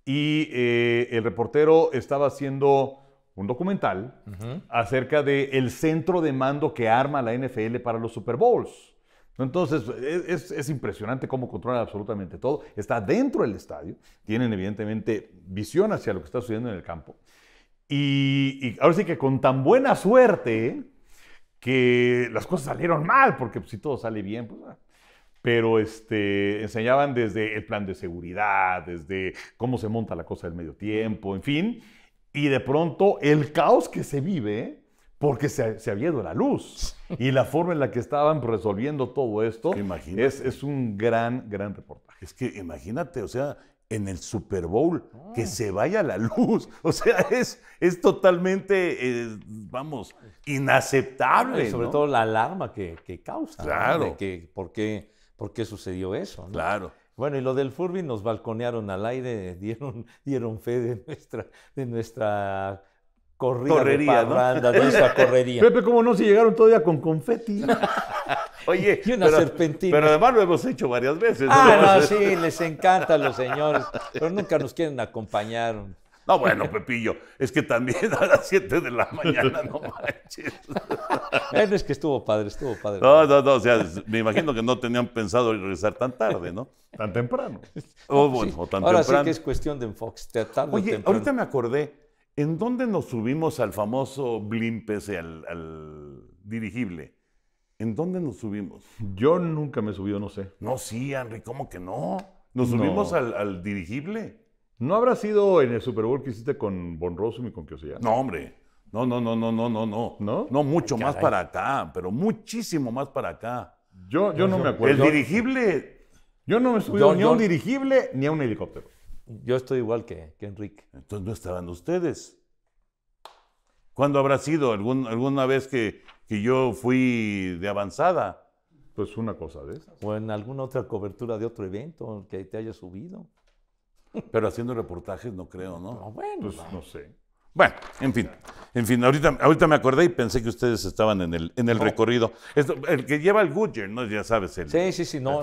y eh, el reportero estaba haciendo un documental acerca del el centro de mando que arma la NFL para los Super Bowls. Entonces, es, impresionante cómo controlan absolutamente todo. Está dentro del estadio, tienen evidentemente visión hacia lo que está sucediendo en el campo. Y, ahora sí que con tan buena suerte que las cosas salieron mal, porque si todo sale bien, pues, ah, pero este, enseñaban desde el plan de seguridad, desde cómo se monta la cosa del medio tiempo, en fin, y de pronto el caos que se vive porque se, se había ido la luz y la forma en la que estaban resolviendo todo esto es, es un gran, gran reportaje. Es que imagínate, o sea, en el Super Bowl, que se vaya la luz. O sea, es, es totalmente,
eh, vamos, inaceptable. sobre todo la alarma que, que causa. Claro. que, porque por qué sucedió eso. Claro. Bueno, y lo del Furby nos balconearon al aire, dieron, dieron fe de nuestra, de nuestra corrida correría, de, ¿no? nuestra correría. Pepe,
¿cómo no se llegaron todavía con confeti?
Oye, y una pero, serpentina. Pero además lo hemos hecho varias veces. Ah, no, sí, les encanta a los señores, pero nunca nos quieren acompañar. No, bueno, Pepillo, es que también a las 7 de la mañana, no manches. es que estuvo padre, estuvo padre. No, no, no, o sea,
me imagino que no tenían pensado regresar tan tarde, ¿no? Tan
temprano. O oh, bueno, o tan Ahora sí que es cuestión de enfoque. Oye, temprano. ahorita
me acordé, ¿en dónde nos subimos al famoso blimp ese, al, dirigible? ¿En dónde nos subimos? Yo nunca me he subido, no sé. No, sí, Henry, ¿cómo que no? Nos subimos al, al dirigible. ¿No habrá sido en el Super Bowl que hiciste con Von Rossum y con Kiosia? No, hombre. No, no, no, no, no, no, no. ¿No? mucho más para acá, pero muchísimo más para acá. Yo, yo no, me acuerdo. El dirigible. Yo no me subí ni a un dirigible ni a un helicóptero. Yo estoy igual que, Enrique. Entonces no estaban ustedes. ¿Cuándo habrá sido? ¿Alguna vez que, que yo fui de avanzada?
Pues una cosa de esas. O en alguna otra cobertura de otro evento que te haya subido. Pero haciendo reportajes no creo, ¿no? no bueno. Pues no sé. Bueno, en
fin, en fin, ahorita, ahorita me acordé y pensé que ustedes estaban en el, en el recorrido. el que lleva el Goodyear, ¿no? Ya sabes. El, sí, sí, sí, no.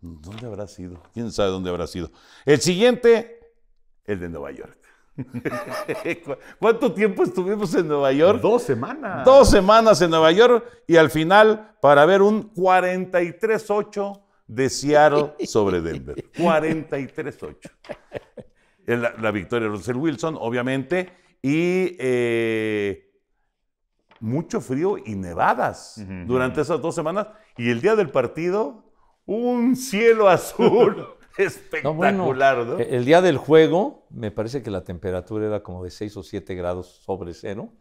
¿Dónde habrá sido? ¿Quién sabe dónde habrá sido? El siguiente, el de Nueva York. ¿Cuánto tiempo estuvimos en Nueva York? Dos semanas. Dos semanas en Nueva York y al final para ver un 43-8 de Seattle sobre Denver. 43-8. La, victoria de Russell Wilson, obviamente, y eh, mucho frío y nevadas durante esas dos
semanas. Y el día del partido, un cielo azul. espectacular, no, El día del juego, me parece que la temperatura era como de 6 o 7 grados sobre cero.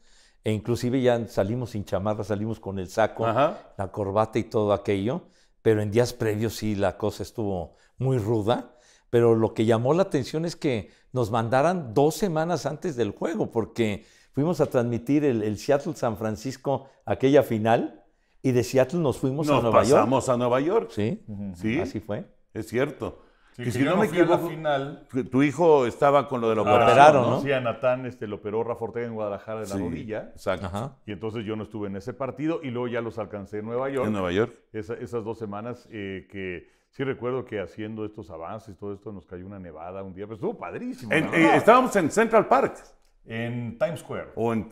E inclusive ya salimos sin chamarra, salimos con el saco, la corbata y todo aquello pero en días previos sí la cosa estuvo muy ruda. Pero lo que llamó la atención es que nos mandaran dos semanas antes del juego, porque fuimos a transmitir el, Seattle-San Francisco, aquella final, y de Seattle nos fuimos a Nueva York.
pasamos a Nueva York. Sí, sí, así fue. Es cierto que, si no, me equivoco, final, tu hijo estaba con lo de lo operación. operaron, ¿no? Sí, Natán este, lo operó Rafa en Guadalajara de la rodilla. Exacto. Y entonces yo no estuve en ese partido y luego ya los alcancé en Nueva York. En Nueva York. esas dos semanas eh, que sí recuerdo que haciendo estos avances, todo esto, nos cayó una nevada un día, pero estuvo padrísimo. Eh, estábamos en Central Park. En Times Square.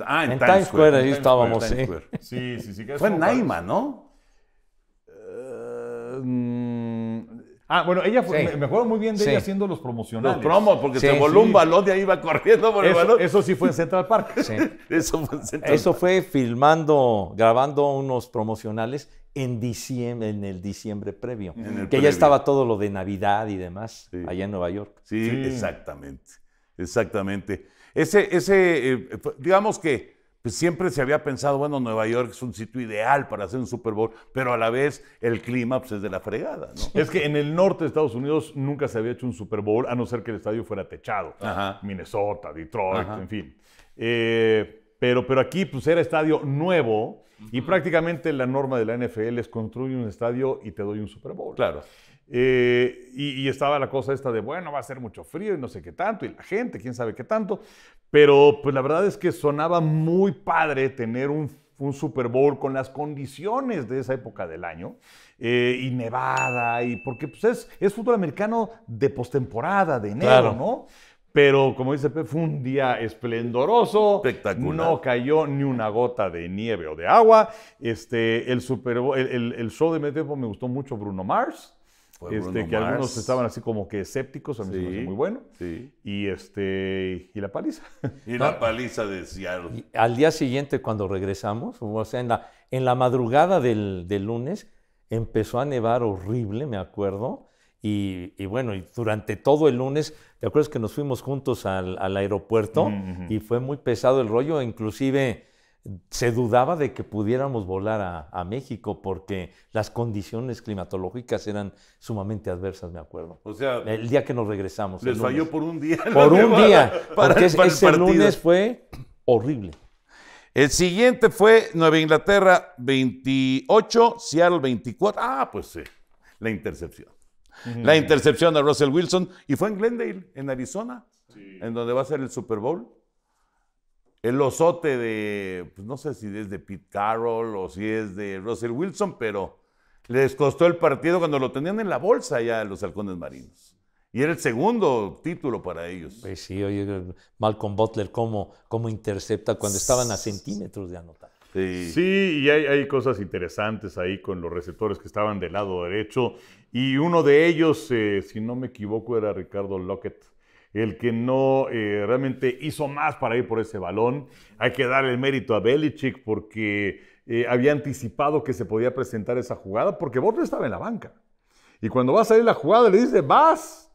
Ah, en, Times, Square, ahí estábamos, sí. sí. Sí, sí, Fue en Naima, ¿no? Eh, Ah, bueno, ella me, muy bien de ella haciendo los promocionales. Los promos, porque se voló un balón y ahí iba corriendo por el balón. Eso sí fue en Central Park.
eso
fue filmando, grabando unos promocionales en diciembre, en el diciembre previo. que ya estaba todo lo de Navidad y demás, allá en Nueva York. Sí, exactamente. Exactamente. Ese, ese eh,
digamos que pues, siempre se había pensado, bueno, Nueva York es un sitio ideal para hacer un Super Bowl, pero a la vez el clima pues, es de la fregada. Es que en el norte de Estados Unidos nunca se había hecho un Super Bowl, a no ser que el estadio fuera techado. Minnesota, Detroit, en fin. Eh, pero, pero aquí pues, era estadio nuevo y prácticamente la norma de la NFL es construir un estadio y te doy un Super Bowl. Claro. Eh, y, estaba la cosa esta de, bueno, va a ser mucho frío y no sé qué tanto, y la gente, quién sabe qué tanto. Pero pues la verdad es que sonaba muy padre tener un, Super Bowl con las condiciones de esa época del año, eh, y nevada, y porque pues, es, es fútbol americano de postemporada, de enero, ¿no? Pero como dice Pepe fue un día esplendoroso. Espectacular. No cayó ni una gota de nieve o de agua. Este, el, Super el, show de medio me gustó mucho Bruno Mars. Este, que algunos estaban así como que escépticos,
a mí me muy bueno. Y, este, y la paliza.
Y la paliza de Seattle.
al día siguiente, cuando regresamos, o sea, en la, en la madrugada del, lunes, empezó a nevar horrible, me acuerdo. Y, bueno, y durante todo el lunes, ¿te acuerdas que nos fuimos juntos al, aeropuerto? Y fue muy pesado el rollo, inclusive se dudaba de que pudiéramos volar a, México porque las condiciones climatológicas eran sumamente adversas, me acuerdo. O sea, el día que nos regresamos. Les falló por un día. Por un día, porque ese lunes fue horrible.
El siguiente fue Nueva Inglaterra 28, Seattle 24. Ah, pues sí, la intercepción. La intercepción de Russell Wilson y fue en Glendale, en Arizona, en donde va a ser el Super Bowl el osote de, pues, no sé si es de Pete Carroll o si es de Russell Wilson, pero les costó el partido cuando lo tenían en la bolsa ya los halcones marinos. Y era el
segundo título para ellos. Pues sí, oye, Malcolm Butler, cómo, intercepta cuando estaban a centímetros de anotar. Sí. y hay, cosas interesantes ahí con los
receptores que estaban del lado derecho. Y uno de ellos, eh, si no me equivoco, era Ricardo Lockett, el que no eh, realmente hizo más para ir por ese balón. Hay que darle el mérito a Belichick porque eh, había anticipado que se podía presentar esa jugada porque Butler estaba en la banca. Y cuando va a salir la jugada le dice, vas.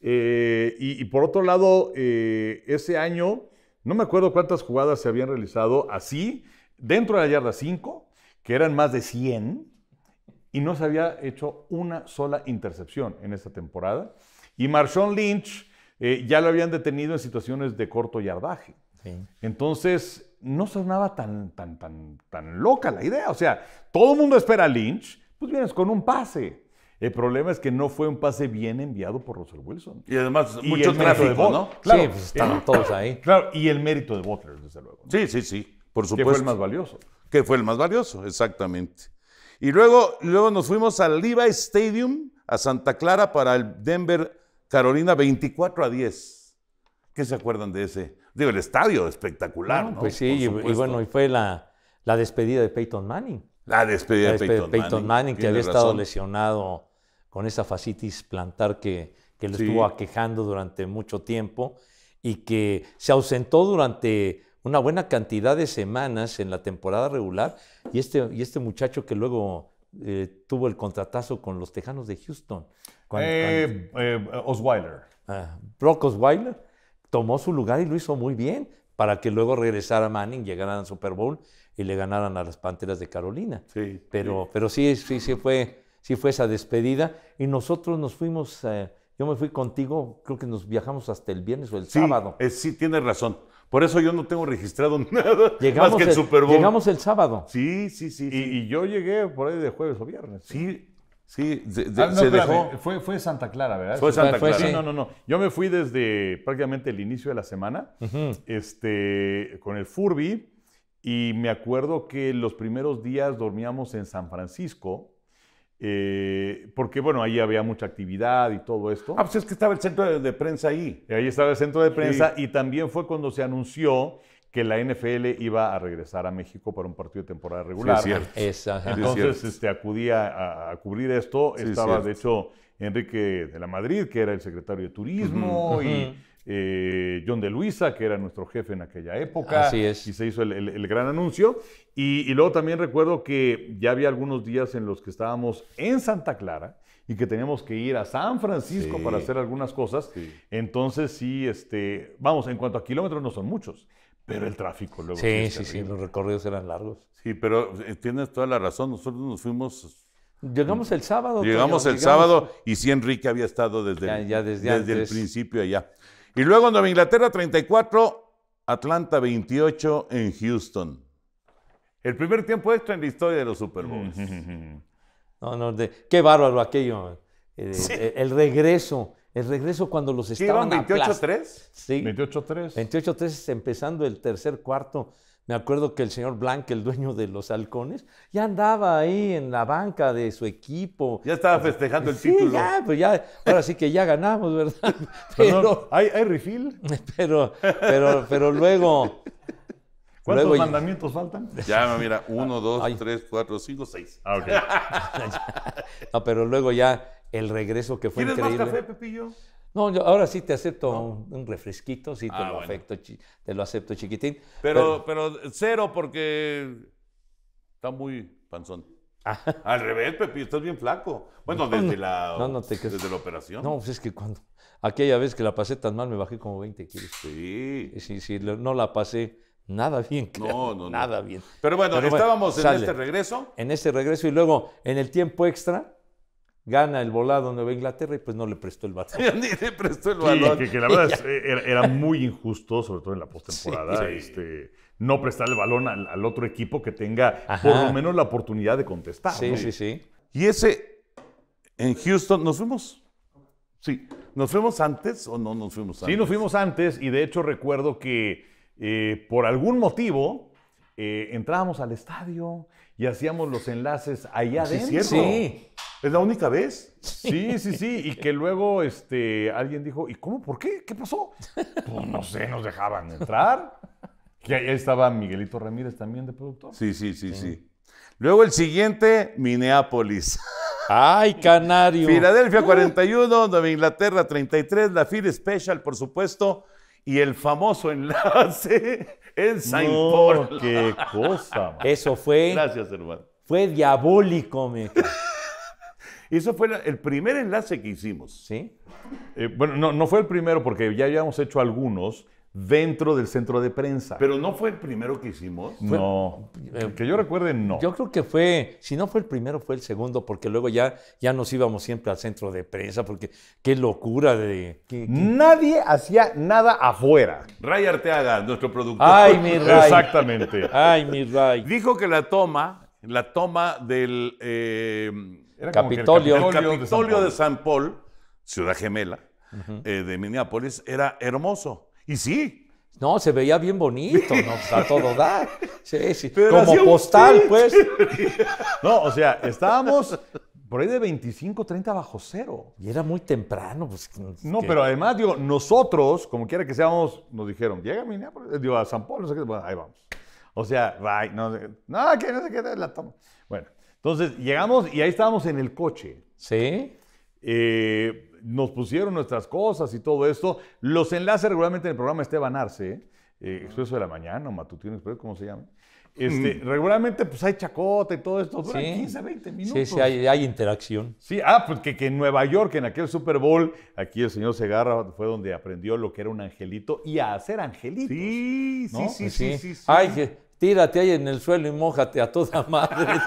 Eh, y, por otro lado, ese año, no me acuerdo cuántas jugadas se habían realizado así, dentro de la yarda 5, que eran más de 100, y no se había hecho una sola intercepción en esa temporada. Y Marshawn Lynch eh, ya lo habían detenido en situaciones de corto yardaje. Entonces, no sonaba tan, tan, tan, tan loca la idea. O sea, todo el mundo espera a Lynch, pues vienes con un pase. El problema es que no fue un pase bien enviado por Russell Wilson. Y además, mucho tráfico, ¿no? Claro, sí, pues, estaban todos ahí. Claro, y el mérito de Butler, desde luego. Sí, sí, sí, por supuesto. Que fue el más valioso. Que fue el más valioso, exactamente. Y luego, luego nos fuimos al Levi Stadium, a Santa Clara, para el Denver Carolina 24 a 10. ¿Qué se acuerdan de ese? Digo, el estadio espectacular, ¿no? Pues sí, y, bueno,
y fue la, la, despedida de Peyton Manning. La despedida, de Peyton, Manning, que había estado lesionado con esa facitis plantar que, que estuvo aquejando durante mucho tiempo y que se ausentó durante una buena cantidad de semanas en la temporada regular y este, y este muchacho que luego eh, tuvo el contratazo con los Tejanos de Houston. Eh,
eh, Osweiler.
Ah, Brock Osweiler tomó su lugar y lo hizo muy bien para que luego regresara Manning, llegaran al Super Bowl y le ganaran a las Panteras de Carolina. Sí, pero, sí. pero sí, sí, sí fue, sí fue esa despedida. Y nosotros nos fuimos, eh, yo me fui contigo, creo que nos viajamos hasta el viernes o el sábado. sí, tienes razón. Por eso yo no tengo registrado
nada llegamos que el, Super Bowl. Llegamos el sábado. Sí, sí, sí. y yo llegué por ahí de jueves o viernes. Sí, Sí, ah, se dejó. Fue, Santa Clara, ¿verdad? Fue Santa Clara. No, no, no. Yo me fui desde prácticamente el inicio de la semana este, con el Furby y me acuerdo que los primeros días dormíamos en San Francisco. Eh, porque bueno, ahí había mucha actividad y todo esto. Ah, pues es que estaba el centro de, prensa ahí. ahí estaba el centro de prensa y también fue cuando se anunció que la NFL iba a regresar a México para un partido de temporada regular. Sí, es cierto. Entonces Este, acudía a, cubrir esto. Estaba, de hecho, Enrique de la Madrid, que era el secretario de Turismo, y eh, John de Luisa, que era nuestro jefe en aquella época. Así es. Y se hizo el, el, gran anuncio. Y, y luego también recuerdo que ya había algunos días en los que estábamos en Santa Clara y que teníamos que ir a San Francisco para hacer algunas cosas. Entonces, sí, este, vamos, en cuanto a kilómetros no son muchos. Pero el tráfico luego. Sí, sí, sí, los recorridos eran largos. Sí, pero eh, tienes toda la razón. Nosotros nos fuimos.
Llegamos el sábado. Llegamos el sábado
y sí, Enrique había estado desde, desde, el principio allá. Y luego Nueva Inglaterra 34, Atlanta 28
en Houston. El primer tiempo extra en la historia de los Super Bowls. No, no, de, qué bárbaro aquello. Eh, el regreso el regreso cuando los estaban ¿Iban 28-3? Sí. 28-3. 28-3 empezando el tercer cuarto. Me acuerdo que el señor Blanc, el dueño de los halcones, ya andaba ahí en la banca de su equipo. Ya estaba festejando el sí, Ya, pues ya, ahora sí que ya ganamos, ¿verdad? Pero, ¿hay, refill? Pero, pero, pero luego.
¿Cuántos mandamientos faltan? Ya,
mira, uno, dos, tres, cuatro, cinco, seis. Ah, ok. no, pero luego ya el regreso que fue increíble. ¿Quieres más café, Pepillo? No, yo ahora sí te acepto un, refresquito, sí te, ah, lo te lo acepto chiquitín. Pero,
pero, cero porque está muy panzón. Ah. Al revés, Pepillo, estás bien flaco. Bueno, desde, la,
operación. No, pues es que cuando aquella vez que la pasé tan mal me bajé como 20 kilos. Sí. Sí, sí, no la pasé nada bien. Claro, no, no, nada bien. Pero bueno, estábamos en este regreso. En este regreso y luego en el tiempo extra gana el volado Nueva Inglaterra y pues no le prestó el balón. Ni le prestó
el balón. que, la verdad era, muy injusto, sobre todo en la postemporada, este, no prestar el balón al, otro equipo que tenga por lo menos la oportunidad de contestar. Sí, sí, sí. Y ese, en Houston, ¿nos fuimos? Sí. ¿Nos fuimos antes o no nos fuimos antes? Sí, nos fuimos antes y de hecho recuerdo que eh, por algún motivo eh, entrábamos al estadio y hacíamos los enlaces allá adentro. Sí, es la única vez. Sí, sí, sí. Y que luego este, alguien dijo, ¿y cómo? ¿Por qué? ¿Qué pasó? Pues no sé, nos dejaban entrar. Que ahí estaba Miguelito Ramírez también de productor. Sí, sí, sí, sí. Luego el siguiente, Minneapolis. ¡Ay, Canario! Filadelfia 41, Nueva Inglaterra 33, la Phil Special, por supuesto, y el famoso enlace en Saint Paul. ¡Qué
cosa! Eso fue. Gracias, hermano. Fue diabólico,
me eso fue el primer enlace que hicimos. Sí. Eh, bueno, no, no fue el primero porque ya habíamos hecho algunos dentro del centro de prensa. Pero no fue el primero
que hicimos. No, que eh, yo recuerde, no. Yo creo que fue, si no fue el primero, fue el segundo, porque luego ya, ya nos íbamos siempre al centro de prensa, porque qué locura de...
Nadie hacía nada
afuera. Ray Arteaga, nuestro productor. Ay, mi Ray.
Exactamente. Ay, mi Ray. Dijo que la toma, la toma del... Eh,
Capitolio. Como el Capitolio, de
San Paul, ciudad gemela eh, de Minneapolis, era hermoso. Y sí, no, se veía bien bonito, ¿no? a todo dar. Como postal, pues. No, o sea, estábamos por ahí de 25, 30 bajo cero. Y era muy temprano. Pues, no, pero además, digo, nosotros, como quiera que seamos, nos dijeron, llega a Minneapolis, digo, a San Paul? no sé qué, bueno, ahí vamos. O sea, right, no qué, no, que no sé qué, la toma. Entonces, llegamos y ahí estábamos en el coche. Sí. Eh, nos pusieron nuestras cosas y todo esto. Los enlaces regularmente en el programa Esteban Arce, eh, Expreso de la Mañana, o Matutino Expreso, ¿cómo se llama. Este, mm. Regularmente, pues hay chacota y todo esto, duran sí. 15, 20 minutos. Sí, sí, hay, interacción. Sí, ah, pues que, en Nueva York, en aquel Super Bowl, aquí el señor Segarra fue donde aprendió lo que era un angelito y a hacer angelitos. Sí, pues sí, sí, sí, sí,
sí, tírate ahí en el suelo y mójate a toda madre.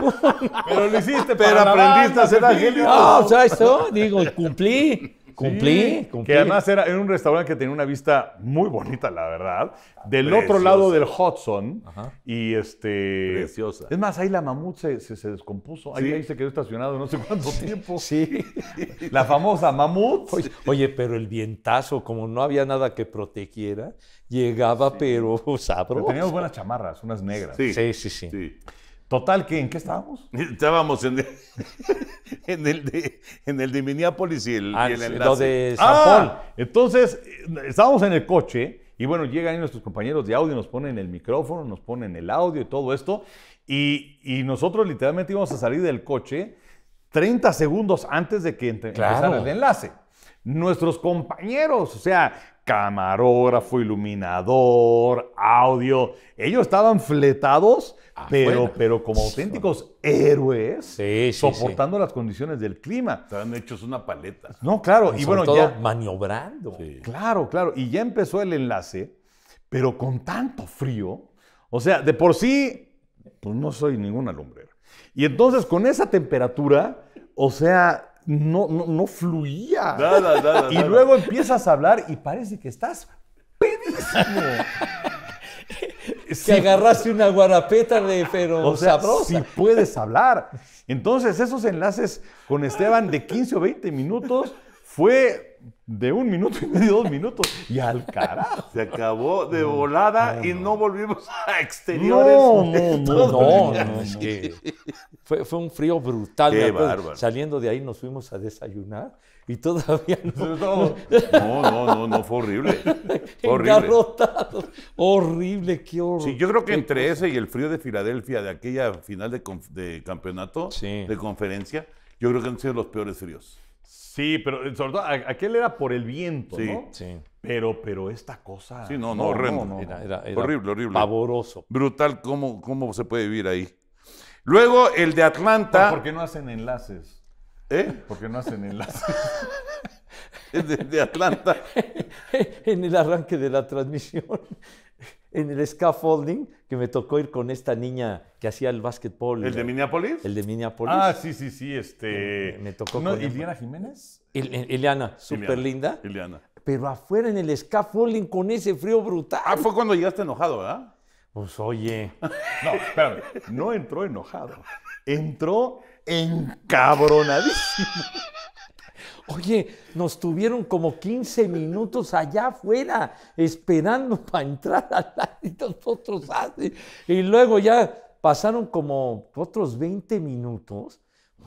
pero lo hiciste, pero aprendiste a ser angélico. No, ah, o sea, eso,
digo, cumplí.
Cumplí, cumplí. Que además era en un restaurante que tenía una vista muy bonita, la verdad. Del otro lado del Hudson. Y este. Preciosa. Es más, ahí la mamut se,
descompuso. Ahí, se quedó estacionado no sé cuánto
tiempo. Sí.
La famosa mamut. Oye, pero el vientazo, como no había nada que protegiera, llegaba, pero sabroso. Pero teníamos
buenas chamarras, unas negras.
Sí, sí, sí. Total, que ¿en qué estábamos?
Estábamos en, el, de, Minneapolis y el, ah, el de ah, Entonces, eh, estábamos en el coche y bueno, llegan ahí nuestros compañeros de audio, nos ponen el micrófono, nos ponen el audio y todo esto. Y, nosotros literalmente íbamos a salir del coche 30 segundos antes de que entre, el enlace. Nuestros compañeros, o sea, camarógrafo, iluminador, audio, ellos estaban fletados Ah, pero, pero como auténticos héroes, soportando las condiciones del clima. Están hechos una paleta. No, claro. y bueno, maniobrando. Claro, claro. Y ya empezó el enlace, pero con tanto frío. O sea, de por sí, pues no soy ninguna lumbrera. Y entonces con esa temperatura, o sea, no, no, fluía. y luego empiezas a hablar y parece que estás pedísimo.
Si que agarraste una guarapeta de pero o sea, Si puedes hablar.
Entonces, esos enlaces con Esteban de 15 o 20 minutos fue de un minuto y medio, dos minutos, y al carajo. Se acabó de volada y no volvimos a exteriores. No, no, no,
fue, un frío brutal. Qué bárbaro. Saliendo de ahí nos fuimos a desayunar y todavía no. No, no, no, no fue horrible. horrible.
horrible, qué horror. Sí, yo creo que entre ese y el frío de Filadelfia, de aquella final de, campeonato, de conferencia, yo creo que han sido los peores fríos. Sí, pero eh, sobre todo aquel era por el viento, ¿no? Sí. Pero, pero esta cosa. Sí, no, no, horrendo. horrible, horrible. Pavoroso. Brutal, ¿cómo, ¿cómo se puede vivir ahí? Luego el de Atlanta. ¿Por qué no hacen enlaces? ¿Eh? ¿Por no hacen enlaces?
El de Atlanta. en el arranque de la transmisión en el scaffolding que me tocó ir con esta niña que hacía el básquetbol. ¿El de Minneapolis? El de Minneapolis. Ah, sí, sí, sí, este... Me, tocó no, con ¿Iliana
Jiménez?
El, Eliana, eh, súper linda. Eliana. Pero afuera en el scaffolding con ese frío brutal. Ah, fue cuando llegaste enojado, ¿verdad? Pues oye. No, espérame. No entró enojado. Entró
encabronadísimo.
Oye, nos tuvieron como 15 minutos allá afuera esperando para entrar al aire y nosotros así. Y luego ya pasaron como otros 20 minutos.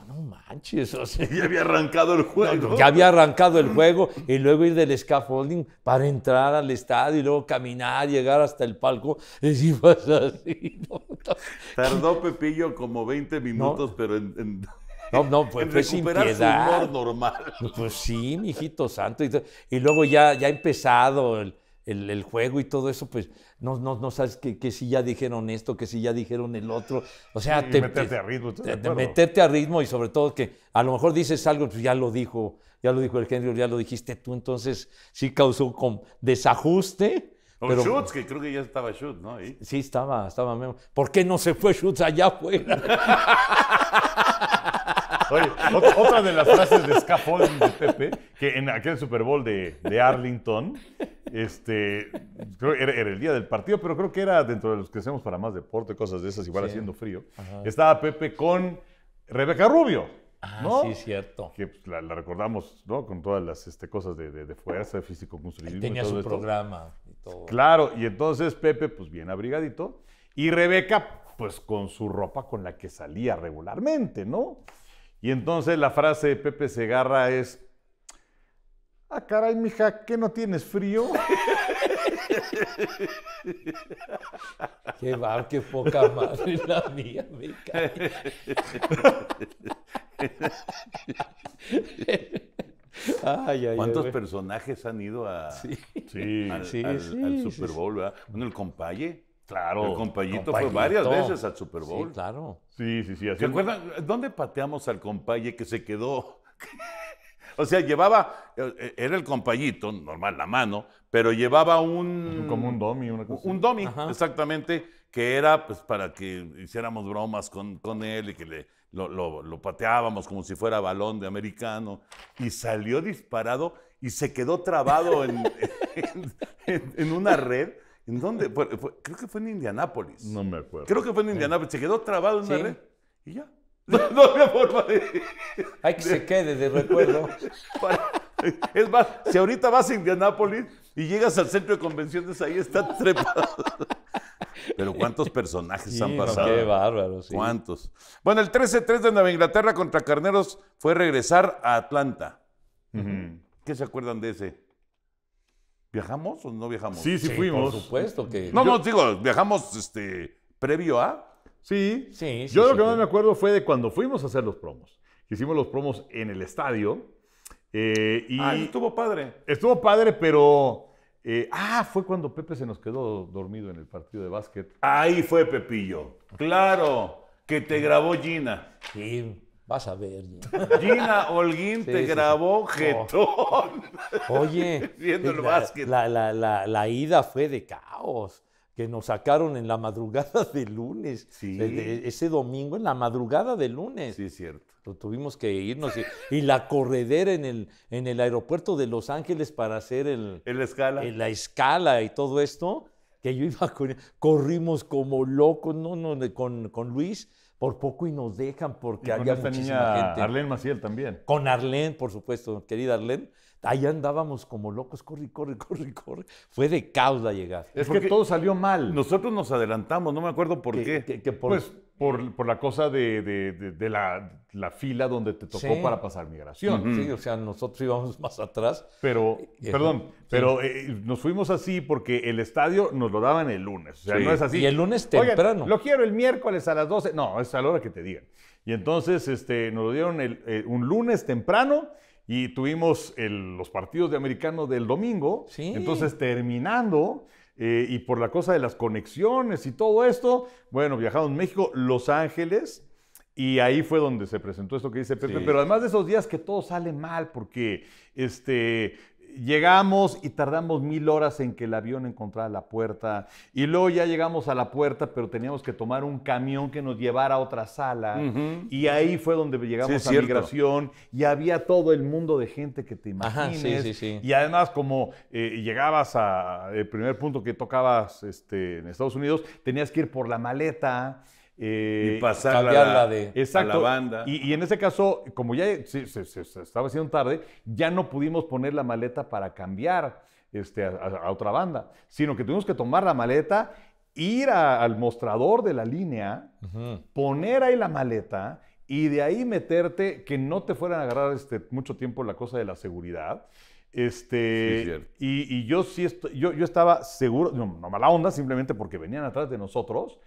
No manches, o sea, ya había arrancado el juego. ya había arrancado el juego y luego ir del scaffolding para entrar al estadio y luego caminar, llegar hasta el palco. Y si así. Tardó
Pepillo como 20 minutos,
pero en no,
no, fue, fue sin humor normal. Pues
sí, mijito santo. Y, luego ya, ya empezado el, juego y todo eso, pues no, no, no sabes que, si ya dijeron esto, que si ya dijeron el otro. O sea, meterte a ritmo. meterte a ritmo y sobre todo que a lo mejor dices algo, pues ya lo dijo, ya lo dijo el Henry ya lo dijiste tú, entonces sí causó con desajuste. O pero, Schutz, que
creo que ya estaba
Schutz, ¿no? Sí, estaba, estaba. ¿Por qué no se fue Schutz allá afuera? Oye, otra de las frases de scaffolding de Pepe, que
en aquel Super Bowl de, Arlington, este, creo era, era, el día del partido, pero creo que era dentro de los que hacemos para más deporte, cosas de esas, igual haciendo frío. Estaba Pepe con Rebeca Rubio. Ah, ¿no? sí, cierto. Que pues, la, recordamos, ¿no? Con todas las este, cosas de, fuerza, de físico construido Tenía su programa y todo. Claro, y entonces Pepe, pues bien abrigadito. Y Rebeca, pues con su ropa con la que salía regularmente, ¿no? Y entonces la frase de Pepe Segarra es, ah, caray, mija, ¿qué no tienes frío?
qué va, qué poca madre la mía, me cae. ¿Cuántos personajes
han ido al, Super Bowl? ¿verdad? Bueno, el compaye. Claro. El compayito, fue varias veces al Super Bowl. Sí, claro. Sí, sí, sí. ¿Se acuerdan? ¿Dónde pateamos al compaye que se quedó? o sea, llevaba, eh, eh, era el compayito, normal, la mano, pero llevaba un... Como un domi, una cosa. Un domi, exactamente, que era pues para que hiciéramos bromas con, él y que le, lo, pateábamos como si fuera balón de americano. Y salió disparado y se quedó trabado en una red ¿En dónde? creo que fue en Indianápolis. No me acuerdo. Creo que fue en Indianápolis. Se quedó trabado en la una red y ya. No, no había forma de. Hay que se quede de recuerdo. es más, si ahorita vas a Indianápolis y llegas al centro de convenciones, ahí está trepado. Pero cuántos personajes han pasado. Qué bárbaro, sí. ¿Cuántos? Bueno, el 13-3 de Nueva Inglaterra contra Carneros fue regresar a Atlanta. ¿Qué se acuerdan de ese? ¿Viajamos o no viajamos? Sí, sí, fuimos. Por supuesto que. No, no, digo, viajamos este, previo a. Sí.
Sí, Yo lo que
más me acuerdo fue de cuando fuimos a hacer los promos. Hicimos los promos en el estadio. Eh, y ah, estuvo padre. Estuvo padre, pero. Eh, ah, fue cuando Pepe se nos quedó dormido en el partido de básquet. Ahí fue Pepillo. Claro, que te grabó Gina.
Sí, Vas a ver,
Gina. Holguín te grabó jetón.
Oye, viendo el la, básquet.
La, ida fue de caos, que nos sacaron en la madrugada de lunes. ese domingo, en la madrugada de lunes. Sí, cierto. tuvimos que irnos. Y, la corredera en el, en el aeropuerto de Los Ángeles para hacer el, escala. la escala y todo esto, que yo iba, corrimos como locos, no, no, con, con Luis por poco y nos dejan porque y muchísima gente. Arlene Maciel también. Con Arlene, por supuesto, querida Arlene. Ahí andábamos como locos, corre, corre, corre, corre. Fue de causa llegar Es que todo
salió mal. Nosotros nos adelantamos, no me acuerdo por qué. Que, pues, por, la cosa de, la, fila donde te tocó para pasar migración. Sí, o sea, nosotros íbamos más atrás. Pero, perdón, pero eh, nos fuimos así porque el estadio nos lo daban el lunes. O sea, no es así. Y el lunes temprano. lo quiero el miércoles a las 12. No, es a la hora que te digan. Y entonces este, nos lo dieron el, eh, un lunes temprano y tuvimos los partidos de americano del domingo. Sí. Entonces, terminando eh, y por la cosa de las conexiones y todo esto, bueno, viajaron México, Los Ángeles, y ahí fue donde se presentó esto que dice Pepe. Pero además de esos días que todo sale mal, porque este, llegamos y tardamos mil horas en que el avión encontrara la puerta. Y luego ya llegamos a la puerta, pero teníamos que tomar un camión que nos llevara a otra sala. Y ahí fue donde llegamos a la migración. Y había todo el mundo de gente que te imagines. y además, como eh, llegabas al eh, primer punto que tocabas este, en Estados Unidos, tenías que ir por la maleta y eh, pasarla de, a la banda. Y, en ese caso, como ya se, estaba haciendo tarde, ya no pudimos poner la maleta para cambiar este, a, otra banda, sino que tuvimos que tomar la maleta, ir al mostrador de la línea, poner ahí la maleta y de ahí meterte, que no te fueran a agarrar este, mucho tiempo la cosa de la seguridad. Este, y, yo sí, yo, yo estaba seguro, no mala onda, simplemente porque venían atrás de nosotros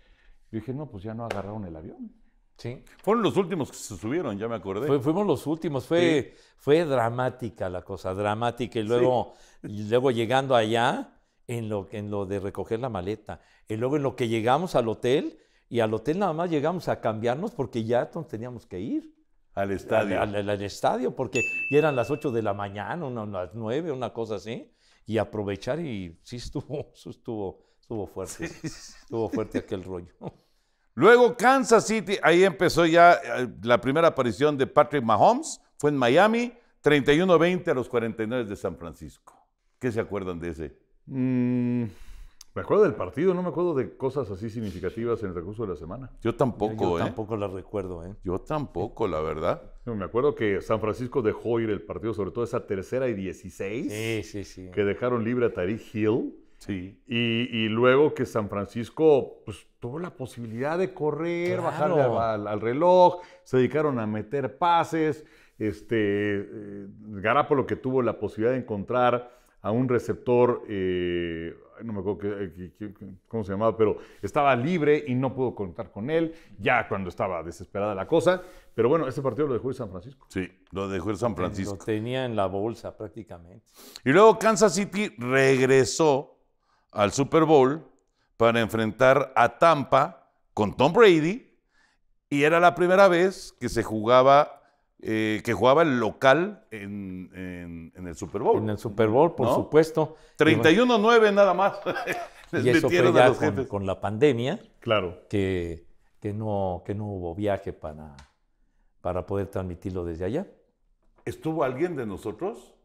yo dije, no, pues ya no agarraron el avión.
Sí. Fueron los últimos que se subieron, ya me acordé. fuimos los últimos, fue, fue dramática la cosa, dramática. Y luego, luego llegando allá, en lo, en lo de recoger la maleta. Y luego en lo que llegamos al hotel, y al hotel nada más llegamos a cambiarnos porque ya teníamos que ir. Al estadio. Al, estadio, porque ya eran las 8 de la mañana, unas 9, una cosa así. Y aprovechar y sí estuvo, estuvo Estuvo fuerte. Estuvo fuerte aquel rollo. Luego Kansas City, ahí empezó ya eh,
la primera aparición de Patrick Mahomes, fue en Miami, 31-20 a los 49 de San Francisco. ¿Qué se acuerdan de ese?
Mm,
me acuerdo del partido, no me acuerdo de cosas así significativas en el recurso de la semana. Yo tampoco, Yo ¿eh? tampoco la recuerdo, ¿eh? Yo tampoco, la verdad. me acuerdo que San Francisco dejó ir el partido, sobre todo esa tercera y 16. Sí, sí, sí. Que dejaron libre a Tariq Hill Sí. Y, luego que San Francisco pues, tuvo la posibilidad de correr, bajarle al, reloj, se dedicaron a meter pases. Este, Garapo eh, Garapolo que tuvo la posibilidad de encontrar a un receptor, eh, no me acuerdo eh, cómo se llamaba, pero estaba libre y no pudo contar con él, ya cuando estaba desesperada la cosa.
Pero bueno, ese partido lo dejó el San Francisco.
Sí, lo dejó el San Francisco. Lo
tenía en la bolsa prácticamente.
Y luego Kansas City regresó al Super Bowl para enfrentar a Tampa con Tom Brady y era la primera vez que se jugaba eh, que jugaba el local en, el Super Bowl.
En el Super Bowl, por supuesto.
31-9 nada más. Les y eso fue ya con,
con, la pandemia. Claro. Que, que, no, que no hubo viaje para, para poder transmitirlo desde allá. ¿Estuvo alguien de nosotros?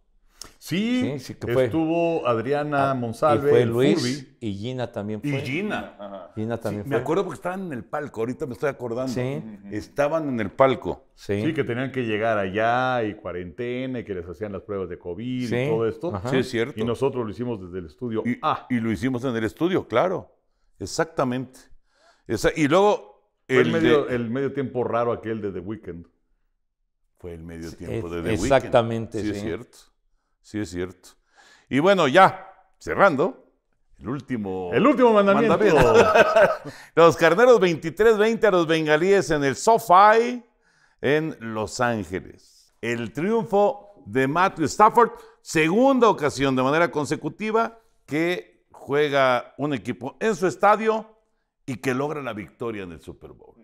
Sí, estuvo Adriana ah, Monsalve, y fue Luis
y Gina también fue.
Y Gina. Gina también Me acuerdo
porque estaban en el palco, ahorita me estoy acordando. Estaban en el palco. Sí. que tenían que llegar allá y cuarentena y que les hacían las pruebas de COVID y todo esto. Sí, es cierto. Y nosotros lo hicimos desde el estudio y, ah. Y lo hicimos en el estudio, claro. Exactamente. y luego... el, medio, tiempo raro aquel de The Weeknd. Fue el medio tiempo de The Weeknd. Exactamente, sí. es cierto. Sí, es cierto. Y bueno, ya, cerrando, el último. El último mandamiento. los carneros 23-20 a los bengalíes en el SoFi en Los Ángeles. El triunfo de Matthew Stafford, segunda ocasión de manera consecutiva que juega un equipo en su estadio y que logra la victoria en el Super Bowl.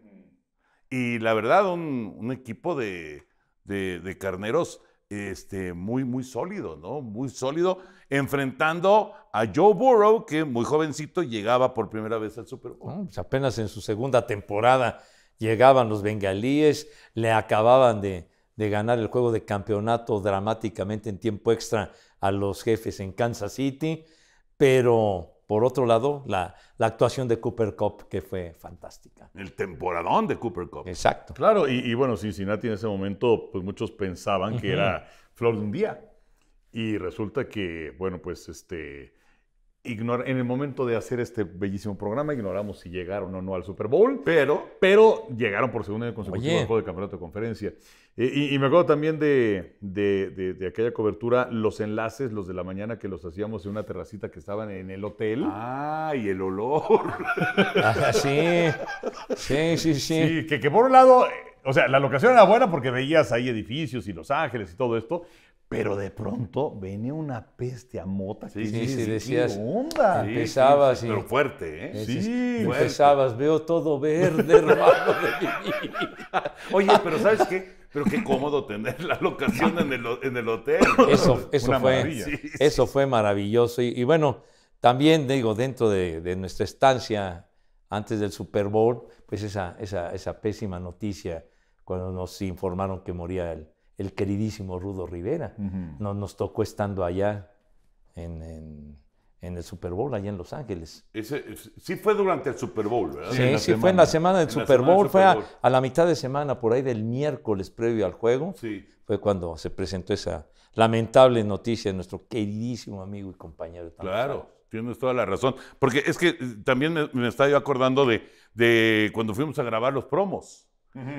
Y la verdad, un, equipo de, de, de carneros este, muy, muy sólido, ¿no?
Muy sólido, enfrentando a Joe Burrow, que muy jovencito llegaba por primera vez al Super Bowl. Pues apenas en su segunda temporada llegaban los bengalíes, le acababan de ganar el juego de campeonato dramáticamente en tiempo extra a los jefes en Kansas City, pero por otro lado, la, actuación de Cooper Cup, que fue fantástica.
El temporadón
de Cooper Cup. Exacto. Claro, y,
bueno, Cincinnati en ese momento, pues muchos pensaban que era flor de un día. Y resulta que, bueno, pues este, en el momento de hacer este bellísimo programa, ignoramos si llegaron o no al Super Bowl. Pero. Pero llegaron por segunda vez consecutiva al juego de campeonato de conferencia. Y, me acuerdo también de, aquella cobertura, los enlaces, los de la mañana que los hacíamos en una terracita que estaban en el hotel. ¡Ah! Y el olor. Ah, sí. sí. Sí, sí, que, que por un lado. Eh, o sea, la locación era buena porque veías ahí edificios y Los Ángeles y todo esto, pero de pronto venía una peste a mota. que sí, decías. onda? empezabas Pero fuerte, ¿eh? sí, Empezabas,
veo todo verde, hermano
Oye, pero ¿sabes qué? Pero qué cómodo tener la locación en el, hotel. Eso, eso, fue, eso
fue maravilloso. Y, bueno, también digo, dentro de, nuestra estancia antes del Super Bowl, pues esa, esa, esa pésima noticia cuando nos informaron que moría el el queridísimo Rudo Rivera. nos, tocó estando allá en, el Super Bowl, allá en Los Ángeles. sí
fue durante el Super Bowl, ¿verdad? Sí, sí fue en la semana del Super Bowl, fue A,
la mitad de semana, por ahí del miércoles previo al juego. Fue cuando se presentó esa lamentable noticia de nuestro queridísimo amigo y compañero.
Claro. Tienes toda la razón. Porque es que eh, también me, está yo acordando de cuando fuimos a grabar los promos.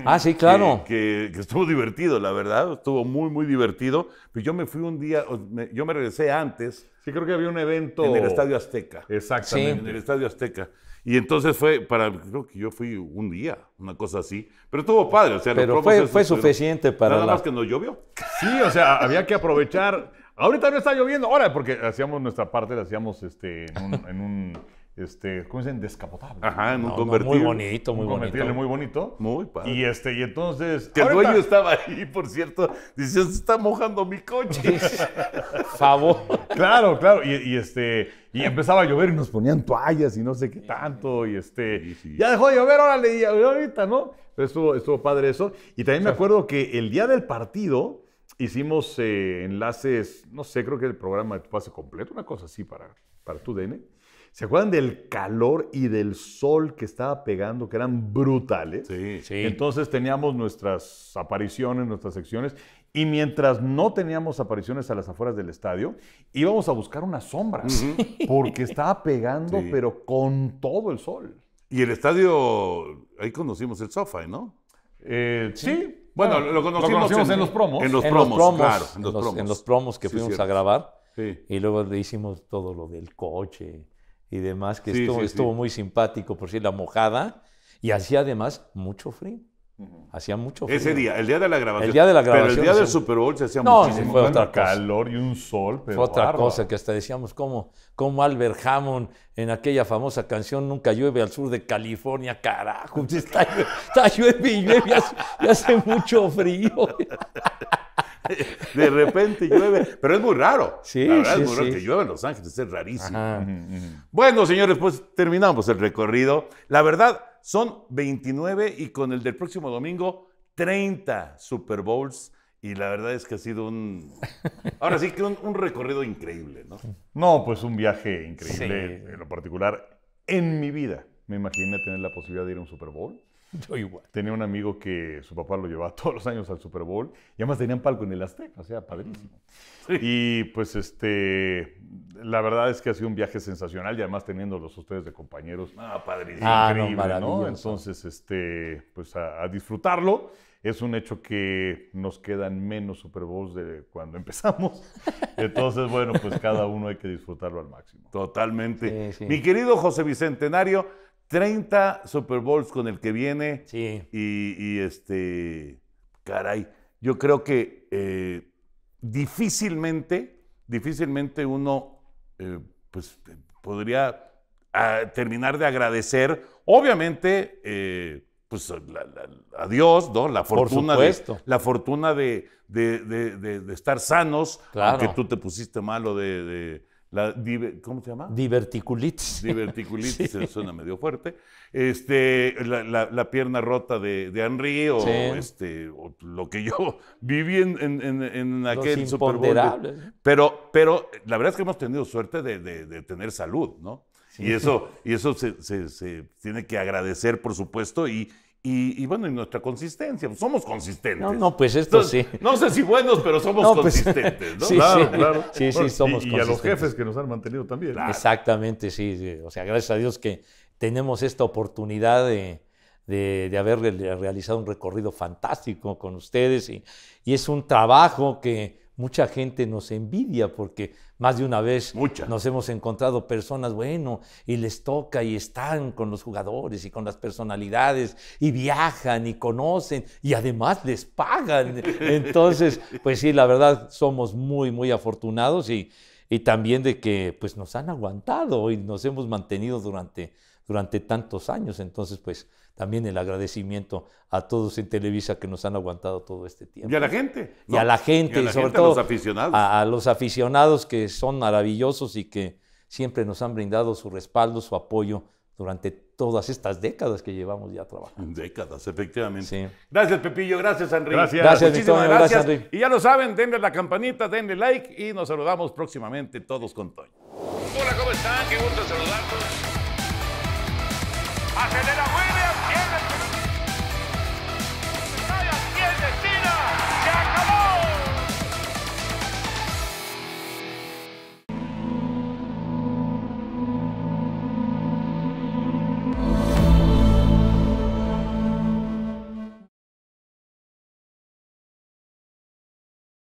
Ah, sí, claro.
Que, estuvo divertido, la verdad, estuvo muy, muy divertido. Pero yo me fui un día, yo me regresé antes. Sí, creo que había un evento. En el Estadio Azteca. Exactamente. En el Estadio Azteca. Y entonces fue para, creo que yo fui un día, una cosa así. Pero estuvo padre, o sea, pero fue, suficiente para... Nada más que nos llovió. Sí, o sea, había que aprovechar. Ahorita no está lloviendo, ahora, porque hacíamos nuestra parte, la hacíamos este, en un este, ¿cómo dicen? Descapotable. Ajá, en un muy bonito, muy bonito. muy bonito. Muy padre. Y, este, y entonces... Que el dueño estaba ahí, por cierto, Diciendo, se está mojando mi coche. Favor. claro, claro. Y, este, y empezaba a llover y nos ponían toallas y no sé qué tanto. Y este, ya dejó de llover, órale, y ahorita, ¿no? Pero estuvo, padre eso. Y también me acuerdo que el día del partido hicimos eh, enlaces, no sé, creo que el programa de tu pase completo, una cosa así para, para tu DN ¿Se acuerdan del calor y del sol que estaba pegando, que eran brutales? Sí, sí. Entonces teníamos nuestras apariciones, nuestras secciones, y mientras no teníamos apariciones a las afueras del estadio, íbamos a buscar una sombra, porque estaba pegando, pero con todo el sol. Y el estadio, ahí conocimos el sofá, ¿no? Eh, sí.
Bueno, lo, conocimos en, los promos. En los, promos, claro. En los, promos. que fuimos a
grabar. Sí. Y luego le hicimos todo lo del coche y demás, que estuvo, muy simpático, por si la mojada, y hacía además mucho frío. Hacía mucho frío. Ese día, el día de la grabación. El día de la grabación. Pero el día del Super Bowl se hacía no, muchísimo fue otra cosa. calor y un sol. Pero fue otra cosa que hasta decíamos como, Albert Hammond en aquella famosa canción Nunca llueve al sur de California, carajo. Está, llueve y llueve y hace, mucho frío.
De repente llueve, pero es muy raro. Sí, la verdad es muy raro que llueve en Los Ángeles, es rarísimo. Bueno, señores, pues terminamos el recorrido. La verdad, son 29 y con el del próximo domingo, 30 Super Bowls. Y la verdad es que ha sido un. Ahora sí que un, recorrido increíble, ¿no? No, pues un viaje increíble en lo particular. En mi vida me imaginé tener la posibilidad de ir a un Super Bowl. Yo igual. Tenía un amigo que su papá lo llevaba todos los años al Super Bowl y además tenían palco en el Azteca, o sea, padrísimo. Y pues este, la verdad es que ha sido un viaje sensacional y además teniéndolos ustedes de compañeros. Ah, padrísimo. increíble, no, ah, Entonces, este, pues a, disfrutarlo es un hecho que nos quedan menos Super Bowls de cuando empezamos. Entonces, bueno, pues cada uno hay que disfrutarlo al máximo. Totalmente. Mi querido José Bicentenario, 30 Super Bowls con el que viene. Sí. Y, este, caray, yo creo que eh, difícilmente, difícilmente uno, eh, pues, podría ah, terminar de agradecer, obviamente, eh, pues, a Dios, ¿no? La fortuna, de, la fortuna de, de, estar sanos, claro. aunque tú te pusiste malo de la ¿Cómo se llama? Diverticulitis. Diverticulitis, suena medio fuerte. Este, la, pierna rota de, de Henry o, este, lo que yo viví en, aquel Los Pero, pero la verdad es que hemos tenido suerte de, tener salud, ¿no? Y eso, y eso se, se tiene que agradecer, por supuesto, y, y, bueno, y nuestra consistencia, somos consistentes. No,
no, pues esto sí.
No sé si buenos, pero somos pues, consistentes, claro, claro. Sí, sí, somos consistentes. Y a los jefes que nos han mantenido también.
Exactamente, sí, O sea, gracias a Dios que tenemos esta oportunidad de, de, de haber realizado un recorrido fantástico con ustedes y, y es un trabajo que mucha gente nos envidia porque más de una vez nos hemos encontrado personas, bueno, y les toca y están con los jugadores y con las personalidades y viajan y conocen y además les pagan. Entonces, pues sí, la verdad somos muy, muy afortunados y, y también de que pues nos han aguantado y nos hemos mantenido durante, durante tantos años. Entonces, pues también el agradecimiento a todos en Televisa que nos han aguantado todo este tiempo. Y a la gente. Y a la gente, y, sobre todo a los aficionados. A, los aficionados que son maravillosos y que siempre nos han brindado su respaldo, su apoyo durante todas estas décadas que llevamos ya trabajando. Décadas, efectivamente. Gracias, Pepillo. Gracias,
Enrique. Gracias. Muchísimas gracias. y ya lo saben, denle la campanita, denle like y nos saludamos próximamente todos con Toño. Hola,
¿cómo están? Qué gusto saludarlos. ¡Acelera,